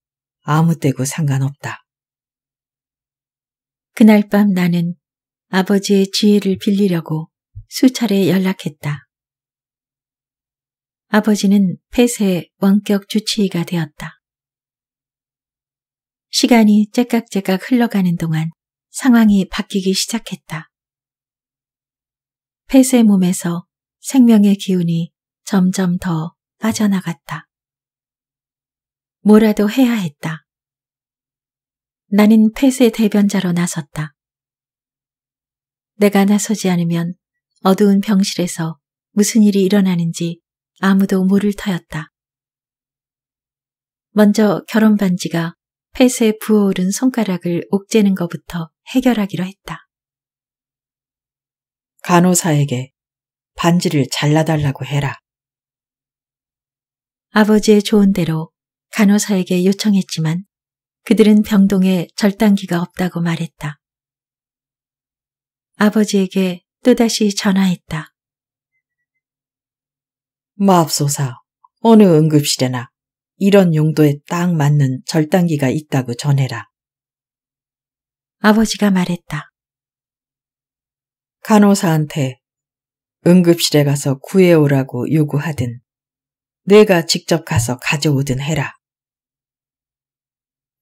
아무 때고 상관없다. 그날 밤 나는 아버지의 지혜를 빌리려고 수차례 연락했다. 아버지는 폐쇄 원격 주치의가 되었다. 시간이 째깍째깍 흘러가는 동안 상황이 바뀌기 시작했다. 펫의 몸에서 생명의 기운이 점점 더 빠져나갔다. 뭐라도 해야 했다. 나는 폐쇄 대변자로 나섰다. 내가 나서지 않으면 어두운 병실에서 무슨 일이 일어나는지 아무도 모를 터였다. 먼저 결혼 반지가 펫의 부어오른 손가락을 옥죄는 것부터 해결하기로 했다. 간호사에게 반지를 잘라달라고 해라. 아버지의 좋은 대로 간호사에게 요청했지만 그들은 병동에 절단기가 없다고 말했다. 아버지에게 또다시 전화했다. 마옵소사, 어느 응급실에나 이런 용도에 딱 맞는 절단기가 있다고 전해라. 아버지가 말했다. 간호사한테 응급실에 가서 구해오라고 요구하든 내가 직접 가서 가져오든 해라.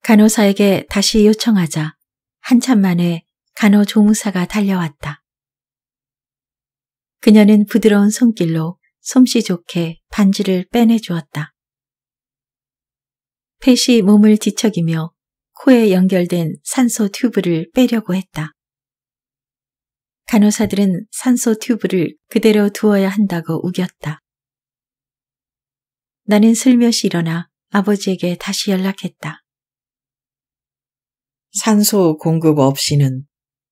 간호사에게 다시 요청하자 한참 만에 간호조무사가 달려왔다. 그녀는 부드러운 손길로 솜씨 좋게 반지를 빼내주었다. 펫이 몸을 뒤척이며 코에 연결된 산소 튜브를 빼려고 했다. 간호사들은 산소 튜브를 그대로 두어야 한다고 우겼다. 나는 슬며시 일어나 아버지에게 다시 연락했다. 산소 공급 없이는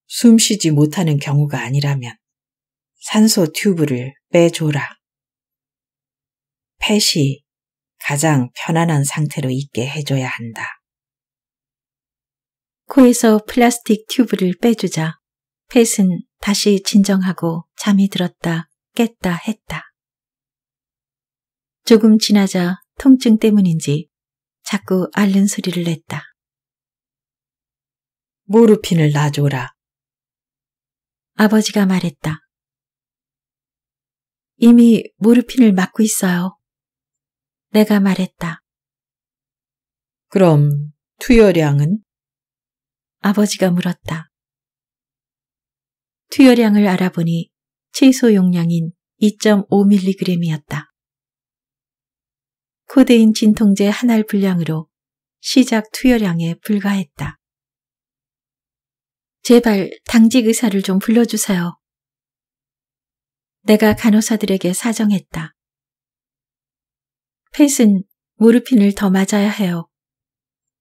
숨 쉬지 못하는 경우가 아니라면 산소 튜브를 빼줘라. 펫이 가장 편안한 상태로 있게 해줘야 한다. 코에서 플라스틱 튜브를 빼주자 펫은 다시 진정하고 잠이 들었다 깼다 했다. 조금 지나자 통증 때문인지 자꾸 앓는 소리를 냈다. 모르핀을 놔줘라. 아버지가 말했다. 이미 모르핀을 맞고 있어요. 내가 말했다. 그럼 투여량은? 아버지가 물었다. 투여량을 알아보니 최소 용량인 2.5mg이었다. 코데인 진통제 한 알 분량으로 시작 투여량에 불과했다. 제발 당직 의사를 좀 불러주세요. 내가 간호사들에게 사정했다. 펫은 무르핀을더 맞아야 해요.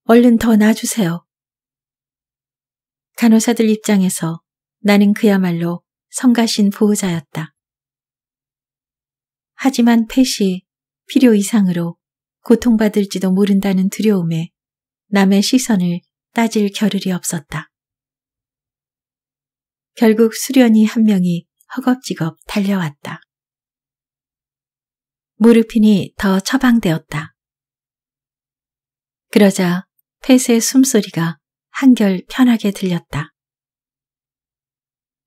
얼른 더 놔주세요. 간호사들 입장에서 나는 그야말로 성가신 보호자였다. 하지만 펫이 필요 이상으로 고통받을지도 모른다는 두려움에 남의 시선을 따질 겨를이 없었다. 결국 수련이 한 명이 허겁지겁 달려왔다. 무르핀이 더 처방되었다. 그러자 펫의 숨소리가 한결 편하게 들렸다.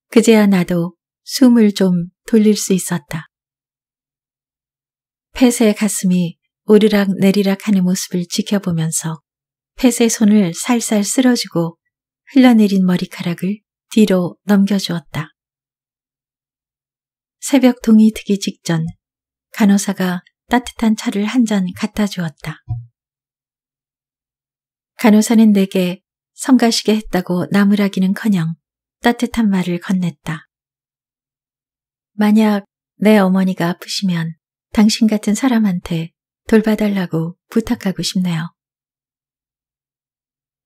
그제야 나도 숨을 좀 돌릴 수 있었다. 폐쇄의 가슴이 오르락 내리락 하는 모습을 지켜보면서 펫의 손을 살살 쓸어주고 흘러내린 머리카락을 뒤로 넘겨주었다. 새벽 동이 트기 직전 간호사가 따뜻한 차를 한 잔 갖다 주었다. 간호사는 내게 성가시게 했다고 나무라기는커녕 따뜻한 말을 건넸다. 만약 내 어머니가 아프시면 당신 같은 사람한테 돌봐달라고 부탁하고 싶네요.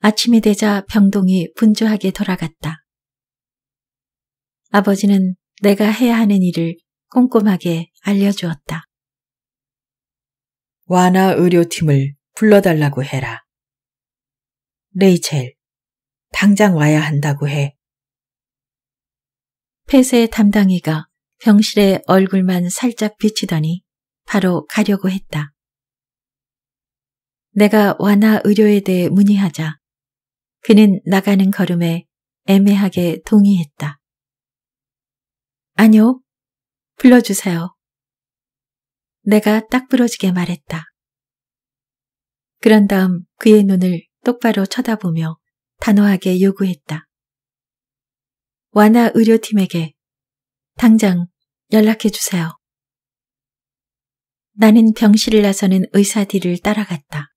아침이 되자 병동이 분주하게 돌아갔다. 아버지는 내가 해야 하는 일을 꼼꼼하게 알려주었다. 완화 의료팀을 불러달라고 해라. 레이첼, 당장 와야 한다고 해. 폐쇄 담당이가 병실에 얼굴만 살짝 비치더니 바로 가려고 했다. 내가 완화 의료에 대해 문의하자 그는 나가는 걸음에 애매하게 동의했다. 아니요, 불러주세요. 내가 딱 부러지게 말했다. 그런 다음 그의 눈을 똑바로 쳐다보며 단호하게 요구했다. 완화 의료팀에게 당장 연락해 주세요. 나는 병실을 나서는 의사 뒤를 따라갔다.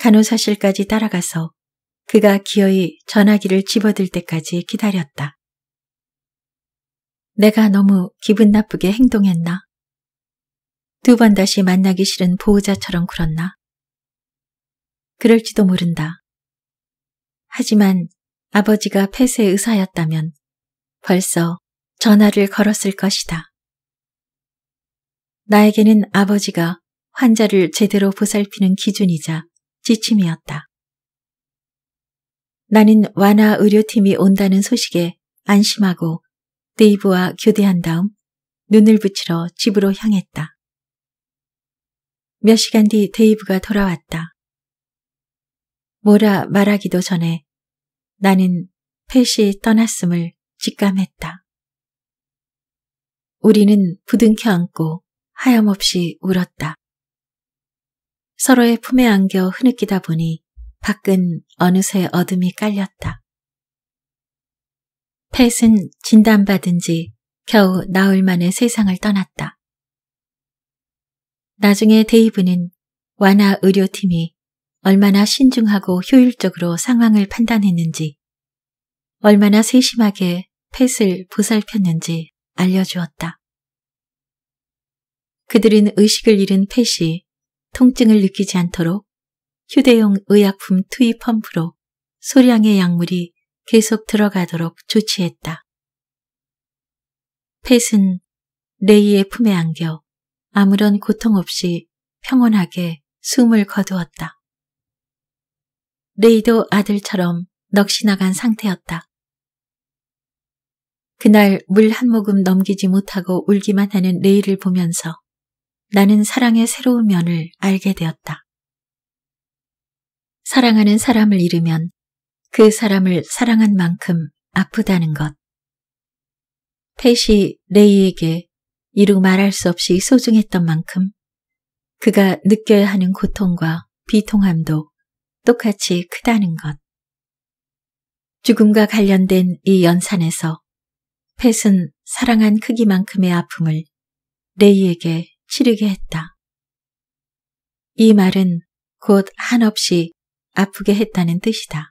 간호사실까지 따라가서 그가 기어이 전화기를 집어들 때까지 기다렸다. 내가 너무 기분 나쁘게 행동했나? 두 번 다시 만나기 싫은 보호자처럼 굴었나? 그럴지도 모른다. 하지만 아버지가 폐쇄 의사였다면 벌써 전화를 걸었을 것이다. 나에게는 아버지가 환자를 제대로 보살피는 기준이자 지침이었다. 나는 완화 의료팀이 온다는 소식에 안심하고 데이브와 교대한 다음 눈을 붙이러 집으로 향했다. 몇 시간 뒤 데이브가 돌아왔다. 뭐라 말하기도 전에 나는 펫이 떠났음을 직감했다. 우리는 부둥켜 안고 하염없이 울었다. 서로의 품에 안겨 흐느끼다 보니 밖은 어느새 어둠이 깔렸다. 펫은 진단받은 지 겨우 나흘 만에 세상을 떠났다. 나중에 데이브는 완화 의료팀이 얼마나 신중하고 효율적으로 상황을 판단했는지, 얼마나 세심하게 펫을 보살폈는지 알려주었다. 그들은 의식을 잃은 펫이 통증을 느끼지 않도록 휴대용 의약품 투입 펌프로 소량의 약물이 계속 들어가도록 조치했다. 펫은 레이의 품에 안겨 아무런 고통 없이 평온하게 숨을 거두었다. 레이도 아들처럼 넋이 나간 상태였다. 그날 물 한 모금 넘기지 못하고 울기만 하는 레이를 보면서 나는 사랑의 새로운 면을 알게 되었다. 사랑하는 사람을 잃으면 그 사람을 사랑한 만큼 아프다는 것. 팻시 레이에게 이루 말할 수 없이 소중했던 만큼 그가 느껴야 하는 고통과 비통함도 똑같이 크다는 것. 죽음과 관련된 이 연산에서 펫은 사랑한 크기만큼의 아픔을 레이에게 치르게 했다. 이 말은 곧 한없이 아프게 했다는 뜻이다.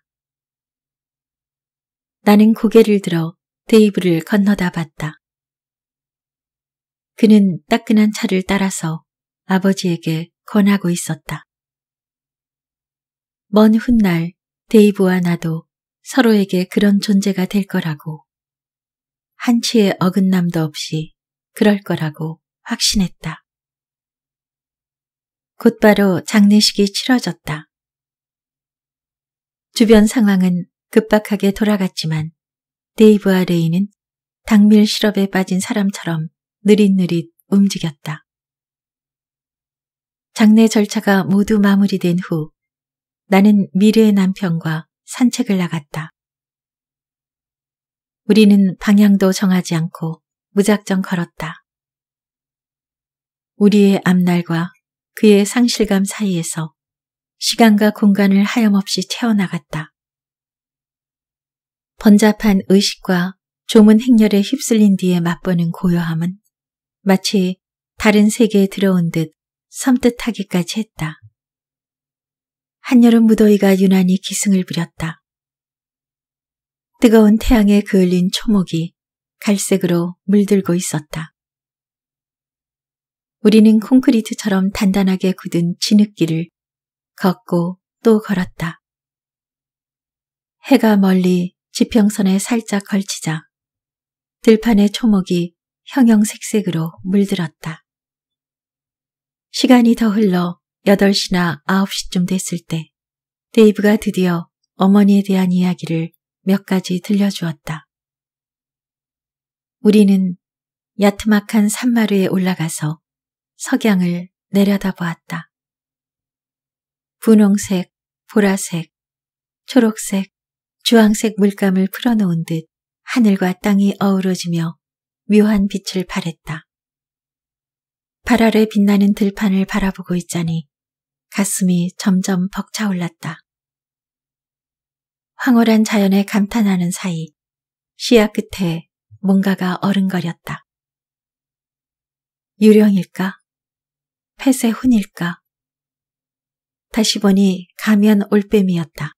나는 고개를 들어 데이브를 건너다 봤다. 그는 따끈한 차를 따라서 아버지에게 권하고 있었다. 먼 훗날 데이브와 나도 서로에게 그런 존재가 될 거라고 한치의 어긋남도 없이 그럴 거라고 확신했다. 곧바로 장례식이 치러졌다. 주변 상황은 급박하게 돌아갔지만 데이브와 레이는 당밀 시럽에 빠진 사람처럼 느릿느릿 움직였다. 장례 절차가 모두 마무리된 후 나는 미래의 남편과 산책을 나갔다. 우리는 방향도 정하지 않고 무작정 걸었다. 우리의 앞날과 그의 상실감 사이에서 시간과 공간을 하염없이 채워나갔다. 번잡한 의식과 조문 행렬에 휩쓸린 뒤에 맛보는 고요함은 마치 다른 세계에 들어온 듯 섬뜩하기까지 했다. 한여름 무더위가 유난히 기승을 부렸다. 뜨거운 태양에 그을린 초목이 갈색으로 물들고 있었다. 우리는 콘크리트처럼 단단하게 굳은 진흙길을 걷고 또 걸었다. 해가 멀리 지평선에 살짝 걸치자 들판의 초목이 형형색색으로 물들었다. 시간이 더 흘러 8시나 9시쯤 됐을 때 데이브가 드디어 어머니에 대한 이야기를 몇 가지 들려주었다. 우리는 야트막한 산마루에 올라가서 석양을 내려다보았다. 분홍색, 보라색, 초록색, 주황색 물감을 풀어놓은 듯 하늘과 땅이 어우러지며 묘한 빛을 발했다. 발 아래 빛나는 들판을 바라보고 있자니 가슴이 점점 벅차올랐다. 황홀한 자연에 감탄하는 사이 시야 끝에 뭔가가 어른거렸다. 유령일까? 폐쇄 훈일까? 다시 보니 가면 올빼미였다.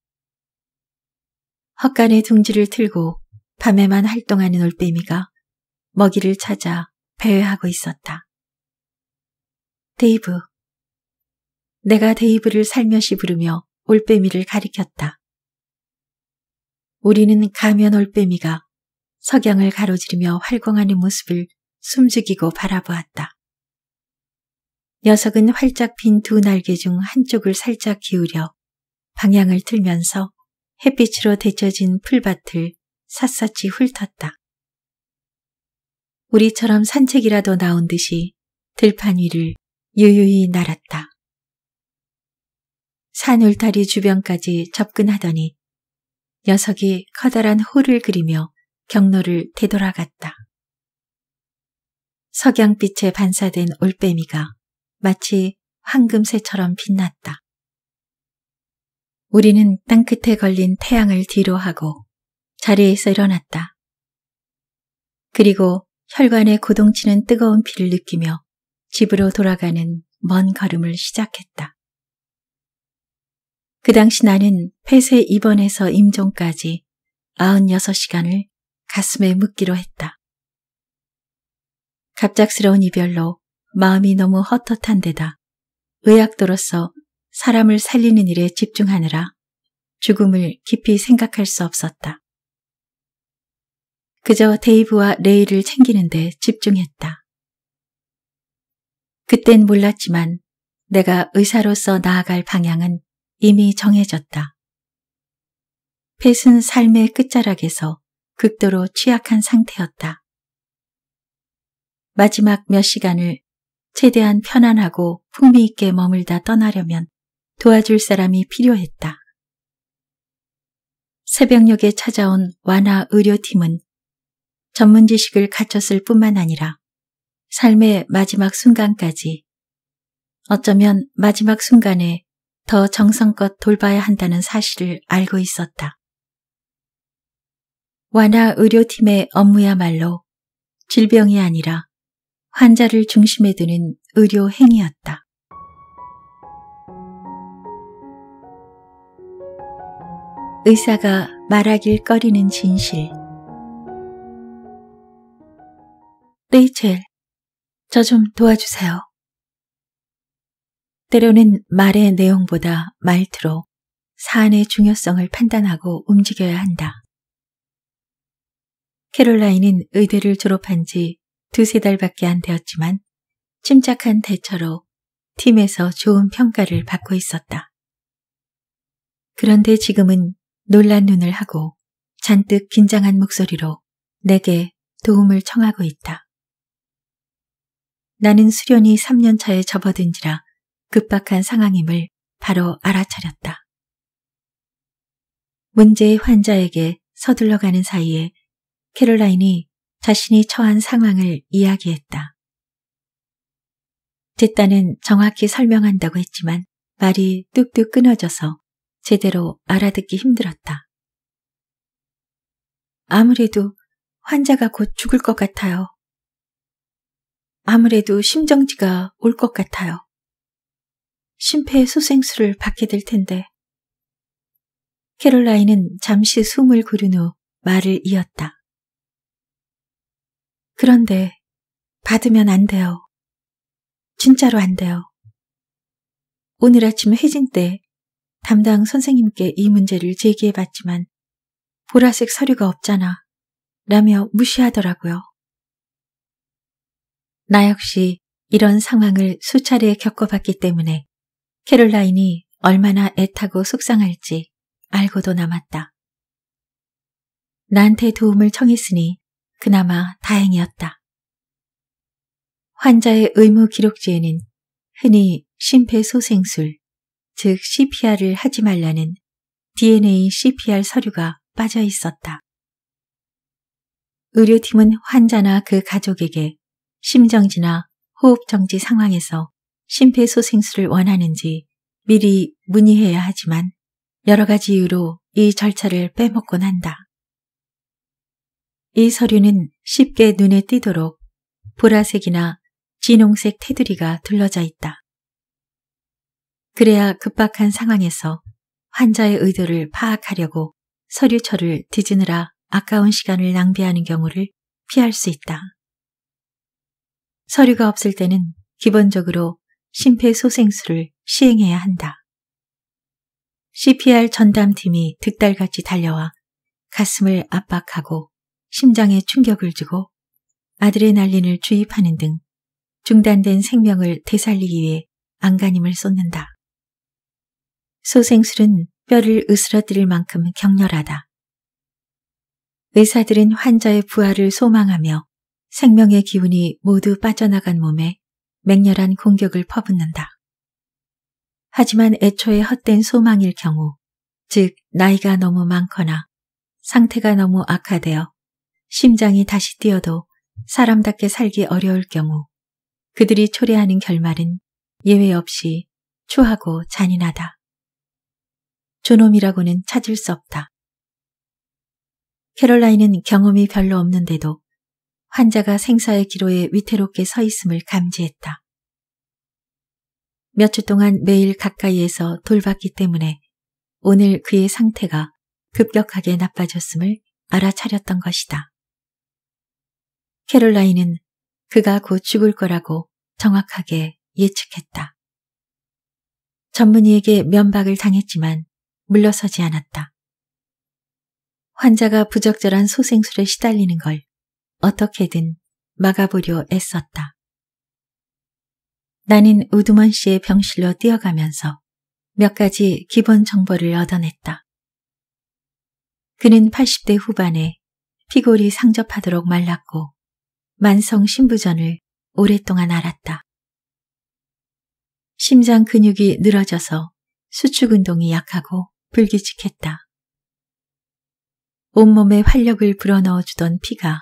헛간의 둥지를 틀고 밤에만 활동하는 올빼미가 먹이를 찾아 배회하고 있었다. 데이브. 내가 데이브를 살며시 부르며 올빼미를 가리켰다. 우리는 가면 올빼미가 석양을 가로지르며 활공하는 모습을 숨죽이고 바라보았다. 녀석은 활짝 빈 두 날개 중 한쪽을 살짝 기울여 방향을 틀면서 햇빛으로 데쳐진 풀밭을 샅샅이 훑었다. 우리처럼 산책이라도 나온 듯이 들판 위를 유유히 날았다. 산 울타리 주변까지 접근하더니 녀석이 커다란 호를 그리며 경로를 되돌아갔다. 석양빛에 반사된 올빼미가 마치 황금새처럼 빛났다. 우리는 땅끝에 걸린 태양을 뒤로 하고 자리에서 일어났다. 그리고 혈관에 구동치는 뜨거운 피를 느끼며 집으로 돌아가는 먼 걸음을 시작했다. 그 당시 나는 폐쇄 입원에서 임종까지 96시간을 가슴에 묻기로 했다. 갑작스러운 이별로 마음이 너무 헛헛한 데다 의학도로서 사람을 살리는 일에 집중하느라 죽음을 깊이 생각할 수 없었다. 그저 데이브와 레이를 챙기는데 집중했다. 그땐 몰랐지만 내가 의사로서 나아갈 방향은 이미 정해졌다. 펫은 삶의 끝자락에서 극도로 취약한 상태였다. 마지막 몇 시간을 최대한 편안하고 풍미있게 머물다 떠나려면 도와줄 사람이 필요했다. 새벽녘에 찾아온 완화 의료팀은 전문 지식을 갖췄을 뿐만 아니라 삶의 마지막 순간까지 어쩌면 마지막 순간에 더 정성껏 돌봐야 한다는 사실을 알고 있었다. 완화 의료팀의 업무야말로 질병이 아니라 환자를 중심에 두는 의료 행위였다. 의사가 말하길 꺼리는 진실. 레이첼, 저 좀 도와주세요. 때로는 말의 내용보다 말투로 사안의 중요성을 판단하고 움직여야 한다. 캐롤라인은 의대를 졸업한 지 두세 달밖에 안 되었지만 침착한 대처로 팀에서 좋은 평가를 받고 있었다. 그런데 지금은 놀란 눈을 하고 잔뜩 긴장한 목소리로 내게 도움을 청하고 있다. 나는 수련이 3년차에 접어든지라 급박한 상황임을 바로 알아차렸다. 문제의 환자에게 서둘러가는 사이에 캐롤라인이 자신이 처한 상황을 이야기했다. 제 딴은 정확히 설명한다고 했지만 말이 뚝뚝 끊어져서 제대로 알아듣기 힘들었다. 아무래도 환자가 곧 죽을 것 같아요. 아무래도 심정지가 올 것 같아요. 심폐소생술을 받게 될 텐데. 캐롤라인은 잠시 숨을 고른 후 말을 이었다. 그런데 받으면 안 돼요. 진짜로 안 돼요. 오늘 아침 혜진 때 담당 선생님께 이 문제를 제기해봤지만 보라색 서류가 없잖아 라며 무시하더라고요. 나 역시 이런 상황을 수차례 겪어봤기 때문에 캐롤라인이 얼마나 애타고 속상할지 알고도 남았다. 나한테 도움을 청했으니 그나마 다행이었다. 환자의 의무 기록지에는 흔히 심폐소생술, 즉 CPR을 하지 말라는 DNA CPR 서류가 빠져 있었다. 의료팀은 환자나 그 가족에게 심정지나 호흡정지 상황에서 심폐소생술을 원하는지 미리 문의해야 하지만 여러 가지 이유로 이 절차를 빼먹곤 한다. 이 서류는 쉽게 눈에 띄도록 보라색이나 진홍색 테두리가 둘러져 있다. 그래야 급박한 상황에서 환자의 의도를 파악하려고 서류처를 뒤지느라 아까운 시간을 낭비하는 경우를 피할 수 있다. 서류가 없을 때는 기본적으로 심폐소생술을 시행해야 한다. CPR 전담팀이 득달같이 달려와 가슴을 압박하고 심장에 충격을 주고 아드레날린을 주입하는 등 중단된 생명을 되살리기 위해 안간힘을 쏟는다. 소생술은 뼈를 으스러뜨릴 만큼 격렬하다. 의사들은 환자의 부활을 소망하며 생명의 기운이 모두 빠져나간 몸에 맹렬한 공격을 퍼붓는다. 하지만 애초에 헛된 소망일 경우, 즉 나이가 너무 많거나 상태가 너무 악화되어 심장이 다시 뛰어도 사람답게 살기 어려울 경우 그들이 초래하는 결말은 예외 없이 추하고 잔인하다. 존엄이라고는 찾을 수 없다. 캐롤라인은 경험이 별로 없는데도 환자가 생사의 기로에 위태롭게 서 있음을 감지했다. 몇 주 동안 매일 가까이에서 돌봤기 때문에 오늘 그의 상태가 급격하게 나빠졌음을 알아차렸던 것이다. 캐롤라인은 그가 곧 죽을 거라고 정확하게 예측했다. 전문의에게 면박을 당했지만 물러서지 않았다. 환자가 부적절한 소생술에 시달리는 걸 어떻게든 막아보려 애썼다. 나는 우두먼 씨의 병실로 뛰어가면서 몇 가지 기본 정보를 얻어냈다. 그는 80대 후반에 피골이 상접하도록 말랐고 만성 신부전을 오랫동안 알았다 심장 근육이 늘어져서 수축 운동이 약하고 불규칙했다. 온몸에 활력을 불어넣어 주던 피가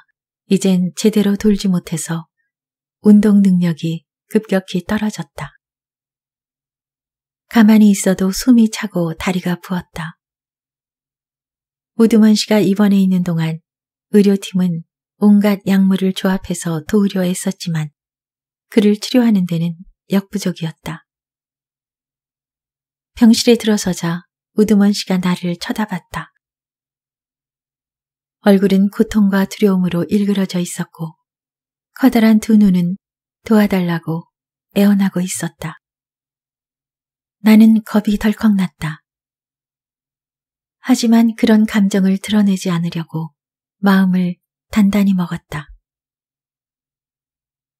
이젠 제대로 돌지 못해서 운동 능력이 급격히 떨어졌다. 가만히 있어도 숨이 차고 다리가 부었다. 우두먼 씨가 입원해 있는 동안 의료팀은 온갖 약물을 조합해서 도우려 했었지만 그를 치료하는 데는 역부족이었다. 병실에 들어서자 우두먼 씨가 나를 쳐다봤다. 얼굴은 고통과 두려움으로 일그러져 있었고 커다란 두 눈은 도와달라고 애원하고 있었다. 나는 겁이 덜컥 났다. 하지만 그런 감정을 드러내지 않으려고 마음을 단단히 먹었다.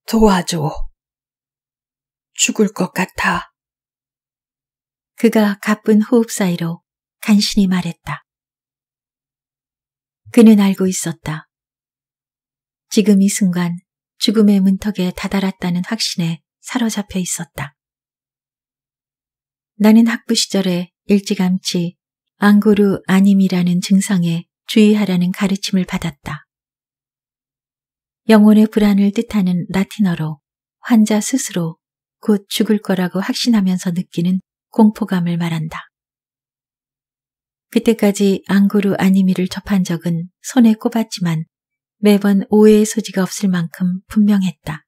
도와줘. 죽을 것 같아. 그가 가쁜 호흡 사이로 간신히 말했다. 그는 알고 있었다. 지금 이 순간 죽음의 문턱에 다다랐다는 확신에 사로잡혀 있었다. 나는 학부 시절에 일찌감치 앙고르 아님이라는 증상에 주의하라는 가르침을 받았다. 영혼의 불안을 뜻하는 라틴어로 환자 스스로 곧 죽을 거라고 확신하면서 느끼는 공포감을 말한다. 그때까지 앙구르 아니미를 접한 적은 손에 꼽았지만 매번 오해의 소지가 없을 만큼 분명했다.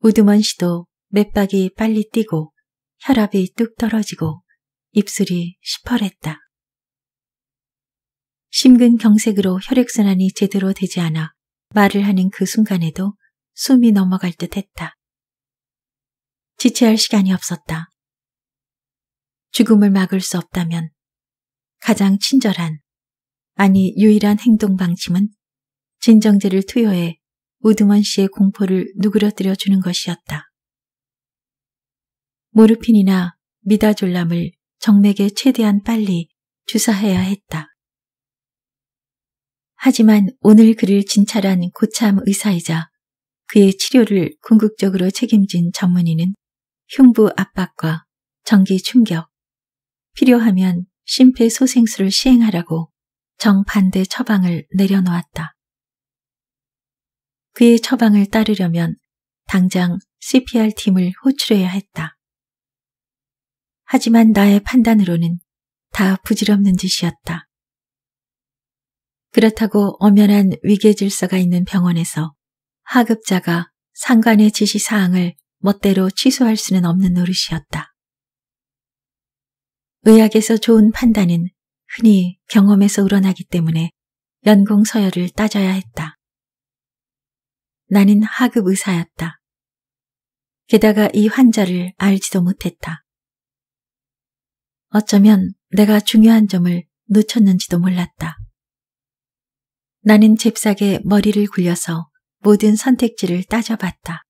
우드먼 씨도 맥박이 빨리 뛰고 혈압이 뚝 떨어지고 입술이 시퍼랬다. 심근경색으로 혈액순환이 제대로 되지 않아 말을 하는 그 순간에도 숨이 넘어갈 듯 했다. 지체할 시간이 없었다. 죽음을 막을 수 없다면 가장 친절한, 아니 유일한 행동 방침은 진정제를 투여해 우드먼 씨의 공포를 누그러뜨려 주는 것이었다. 모르핀이나 미다졸람을 정맥에 최대한 빨리 주사해야 했다. 하지만 오늘 그를 진찰한 고참 의사이자 그의 치료를 궁극적으로 책임진 전문의는 흉부 압박과 전기 충격, 필요하면 심폐소생술을 시행하라고 정반대 처방을 내려놓았다. 그의 처방을 따르려면 당장 CPR 팀을 호출해야 했다. 하지만 나의 판단으로는 다 부질없는 짓이었다. 그렇다고 엄연한 위계질서가 있는 병원에서 하급자가 상관의 지시사항을 멋대로 취소할 수는 없는 노릇이었다. 의학에서 좋은 판단은 흔히 경험에서 우러나기 때문에 연공 서열을 따져야 했다. 나는 하급 의사였다. 게다가 이 환자를 알지도 못했다. 어쩌면 내가 중요한 점을 놓쳤는지도 몰랐다. 나는 잽싸게 머리를 굴려서 모든 선택지를 따져봤다.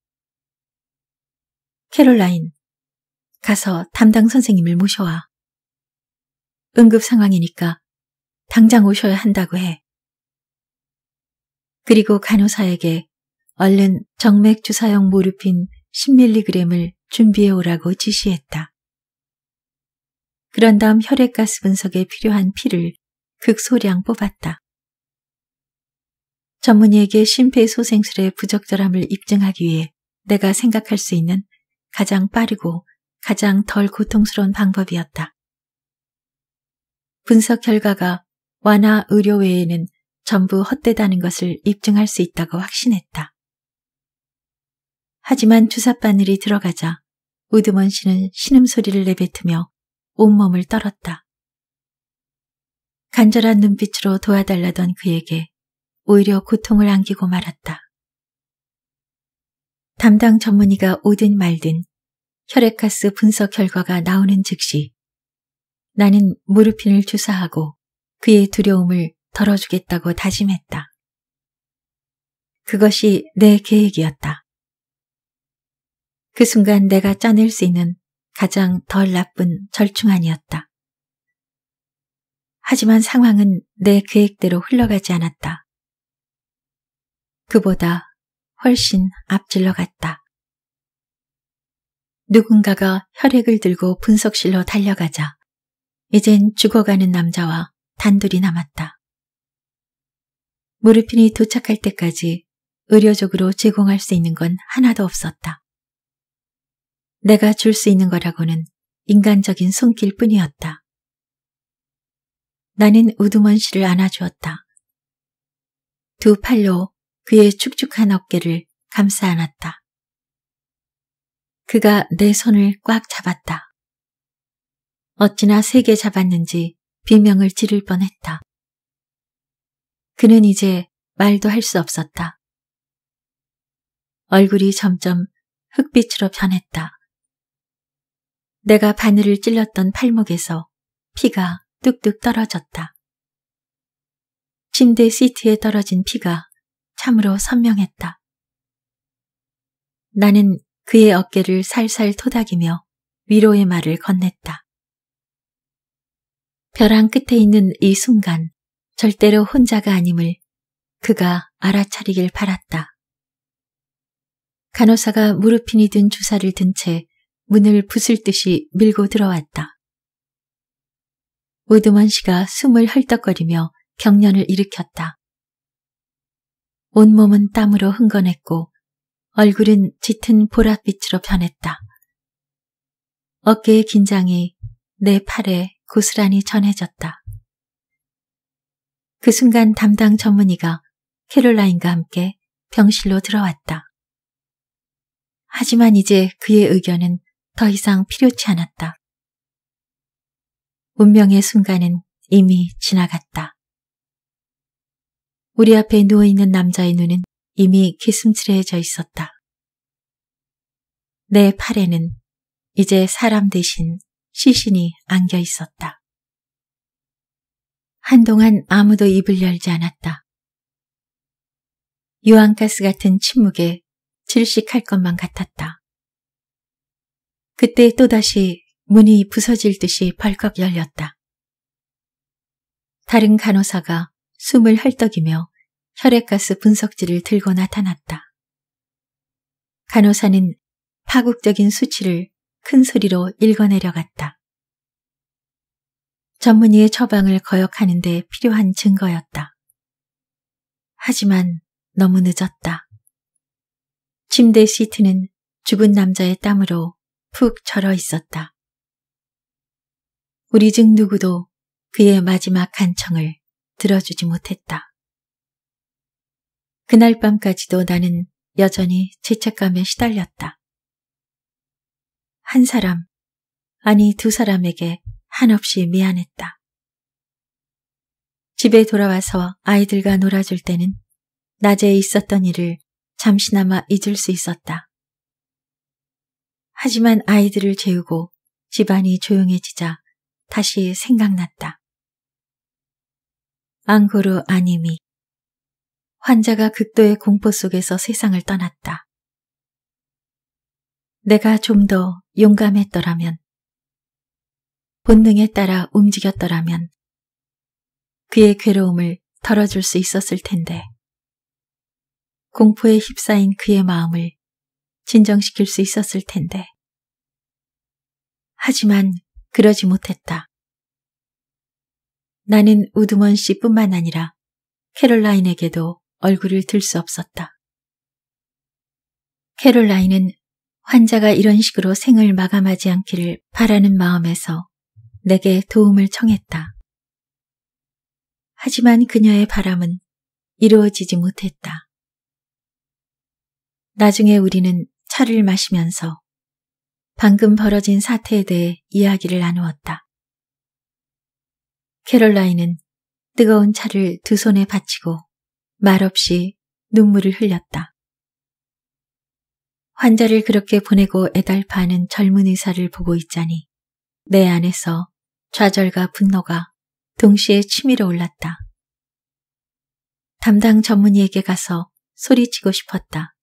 캐롤라인, 가서 담당 선생님을 모셔와. 응급 상황이니까 당장 오셔야 한다고 해. 그리고 간호사에게 얼른 정맥 주사용 모르핀 10mg을 준비해 오라고 지시했다. 그런 다음 혈액가스 분석에 필요한 피를 극소량 뽑았다. 전문의에게 심폐소생술의 부적절함을 입증하기 위해 내가 생각할 수 있는 가장 빠르고 가장 덜 고통스러운 방법이었다. 분석 결과가 완화 의료 외에는 전부 헛되다는 것을 입증할 수 있다고 확신했다. 하지만 주삿바늘이 들어가자 우드먼 씨는 신음소리를 내뱉으며 온몸을 떨었다. 간절한 눈빛으로 도와달라던 그에게 오히려 고통을 안기고 말았다. 담당 전문의가 오든 말든 혈액가스 분석 결과가 나오는 즉시 나는 무르핀을 주사하고 그의 두려움을 덜어주겠다고 다짐했다. 그것이 내 계획이었다. 그 순간 내가 짜낼 수 있는 가장 덜 나쁜 절충안이었다. 하지만 상황은 내 계획대로 흘러가지 않았다. 그보다 훨씬 앞질러 갔다. 누군가가 혈액을 들고 분석실로 달려가자 이젠 죽어가는 남자와 단둘이 남았다. 무르핀이 도착할 때까지 의료적으로 제공할 수 있는 건 하나도 없었다. 내가 줄 수 있는 거라고는 인간적인 손길 뿐이었다. 나는 우두먼 씨를 안아주었다. 두 팔로 그의 축축한 어깨를 감싸 안았다. 그가 내 손을 꽉 잡았다. 어찌나 세게 잡았는지 비명을 지를 뻔했다. 그는 이제 말도 할 수 없었다. 얼굴이 점점 흑빛으로 변했다. 내가 바늘을 찔렀던 팔목에서 피가 뚝뚝 떨어졌다. 침대 시트에 떨어진 피가 참으로 선명했다. 나는 그의 어깨를 살살 토닥이며 위로의 말을 건넸다. 벼랑 끝에 있는 이 순간 절대로 혼자가 아님을 그가 알아차리길 바랐다. 간호사가 무릎핀이 든 주사를 든 채 문을 부술 듯이 밀고 들어왔다. 우드먼 씨가 숨을 헐떡거리며 경련을 일으켰다. 온몸은 땀으로 흥건했고 얼굴은 짙은 보랏빛으로 변했다. 어깨의 긴장이 내 팔에 고스란히 전해졌다. 그 순간 담당 전문의가 캐롤라인과 함께 병실로 들어왔다. 하지만 이제 그의 의견은 더 이상 필요치 않았다. 운명의 순간은 이미 지나갔다. 우리 앞에 누워있는 남자의 눈은 이미 기슴츠레해져 있었다. 내 팔에는 이제 사람 대신 시신이 안겨 있었다. 한동안 아무도 입을 열지 않았다. 유황가스 같은 침묵에 질식할 것만 같았다. 그때 또다시 문이 부서질 듯이 벌컥 열렸다. 다른 간호사가 숨을 헐떡이며 혈액가스 분석지를 들고 나타났다. 간호사는 파국적인 수치를 큰 소리로 읽어내려갔다. 전문의의 처방을 거역하는 데 필요한 증거였다. 하지만 너무 늦었다. 침대 시트는 죽은 남자의 땀으로 푹 절어 있었다. 우리 중 누구도 그의 마지막 간청을 들어주지 못했다. 그날 밤까지도 나는 여전히 죄책감에 시달렸다. 한 사람, 아니 두 사람에게 한없이 미안했다. 집에 돌아와서 아이들과 놀아줄 때는 낮에 있었던 일을 잠시나마 잊을 수 있었다. 하지만 아이들을 재우고 집안이 조용해지자 다시 생각났다. 앙고르 아님이 환자가 극도의 공포 속에서 세상을 떠났다. 내가 좀 더 용감했더라면, 본능에 따라 움직였더라면, 그의 괴로움을 덜어줄 수 있었을 텐데, 공포에 휩싸인 그의 마음을 진정시킬 수 있었을 텐데. 하지만 그러지 못했다. 나는 우드먼 씨뿐만 아니라 캐롤라인에게도 얼굴을 들 수 없었다. 캐롤라인은 환자가 이런 식으로 생을 마감하지 않기를 바라는 마음에서 내게 도움을 청했다. 하지만 그녀의 바람은 이루어지지 못했다. 나중에 우리는 차를 마시면서 방금 벌어진 사태에 대해 이야기를 나누었다. 캐롤라인은 뜨거운 차를 두 손에 받치고 말없이 눈물을 흘렸다. 환자를 그렇게 보내고 애달파하는 젊은 의사를 보고 있자니 내 안에서 좌절과 분노가 동시에 치밀어 올랐다. 담당 전문의에게 가서 소리치고 싶었다.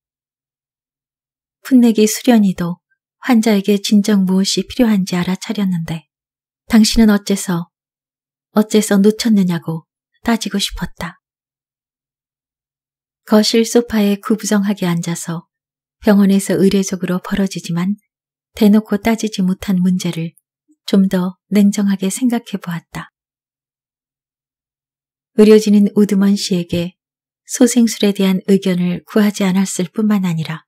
풋내기 수련이도 환자에게 진정 무엇이 필요한지 알아차렸는데 당신은 어째서 어째서 놓쳤느냐고 따지고 싶었다. 거실 소파에 구부정하게 앉아서 병원에서 의례적으로 벌어지지만 대놓고 따지지 못한 문제를 좀 더 냉정하게 생각해 보았다. 의료진은 우드먼 씨에게 소생술에 대한 의견을 구하지 않았을 뿐만 아니라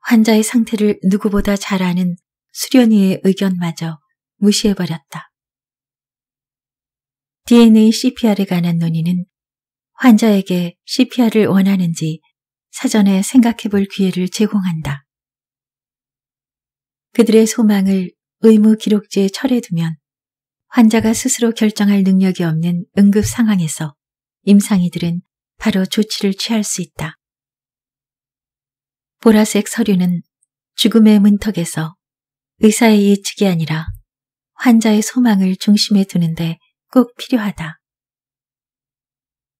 환자의 상태를 누구보다 잘 아는 수련의의 의견마저 무시해버렸다. DNA CPR에 관한 논의는 환자에게 CPR을 원하는지 사전에 생각해 볼 기회를 제공한다. 그들의 소망을 의무 기록지에 철해두면 환자가 스스로 결정할 능력이 없는 응급 상황에서 임상이들은 바로 조치를 취할 수 있다. 보라색 서류는 죽음의 문턱에서 의사의 예측이 아니라 환자의 소망을 중심에 두는데 꼭 필요하다.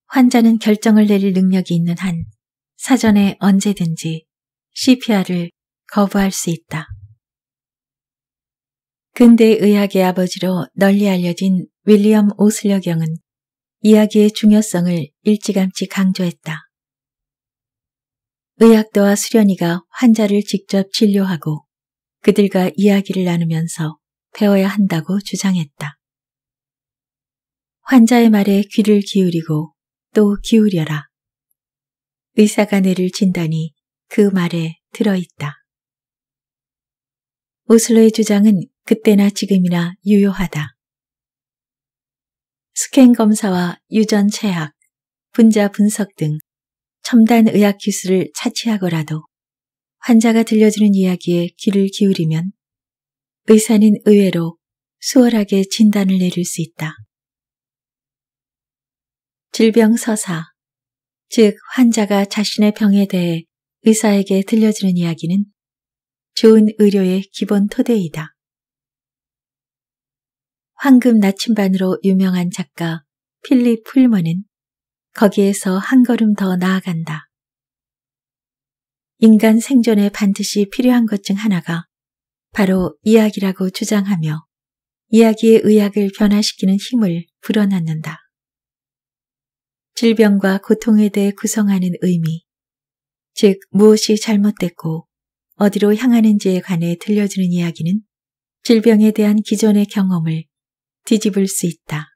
환자는 결정을 내릴 능력이 있는 한 사전에 언제든지 CPR을 거부할 수 있다. 근대 의학의 아버지로 널리 알려진 윌리엄 오슬려 경은 이야기의 중요성을 일찌감치 강조했다. 의학도와 수련이가 환자를 직접 진료하고 그들과 이야기를 나누면서 배워야 한다고 주장했다. 환자의 말에 귀를 기울이고 또 기울여라. 의사가 내를 진단이 그 말에 들어있다. 오슬로의 주장은 그때나 지금이나 유효하다. 스캔 검사와 유전 체학, 분자 분석 등 첨단 의학 기술을 차치하거라도 환자가 들려주는 이야기에 귀를 기울이면 의사는 의외로 수월하게 진단을 내릴 수 있다. 질병 서사 즉 환자가 자신의 병에 대해 의사에게 들려주는 이야기는 좋은 의료의 기본 토대이다. 황금 나침반으로 유명한 작가 필립 풀머는 거기에서 한 걸음 더 나아간다. 인간 생존에 반드시 필요한 것 중 하나가 바로 이야기라고 주장하며 이야기의 의학을 변화시키는 힘을 불어넣는다. 질병과 고통에 대해 구성하는 의미, 즉 무엇이 잘못됐고 어디로 향하는지에 관해 들려주는 이야기는 질병에 대한 기존의 경험을 뒤집을 수 있다.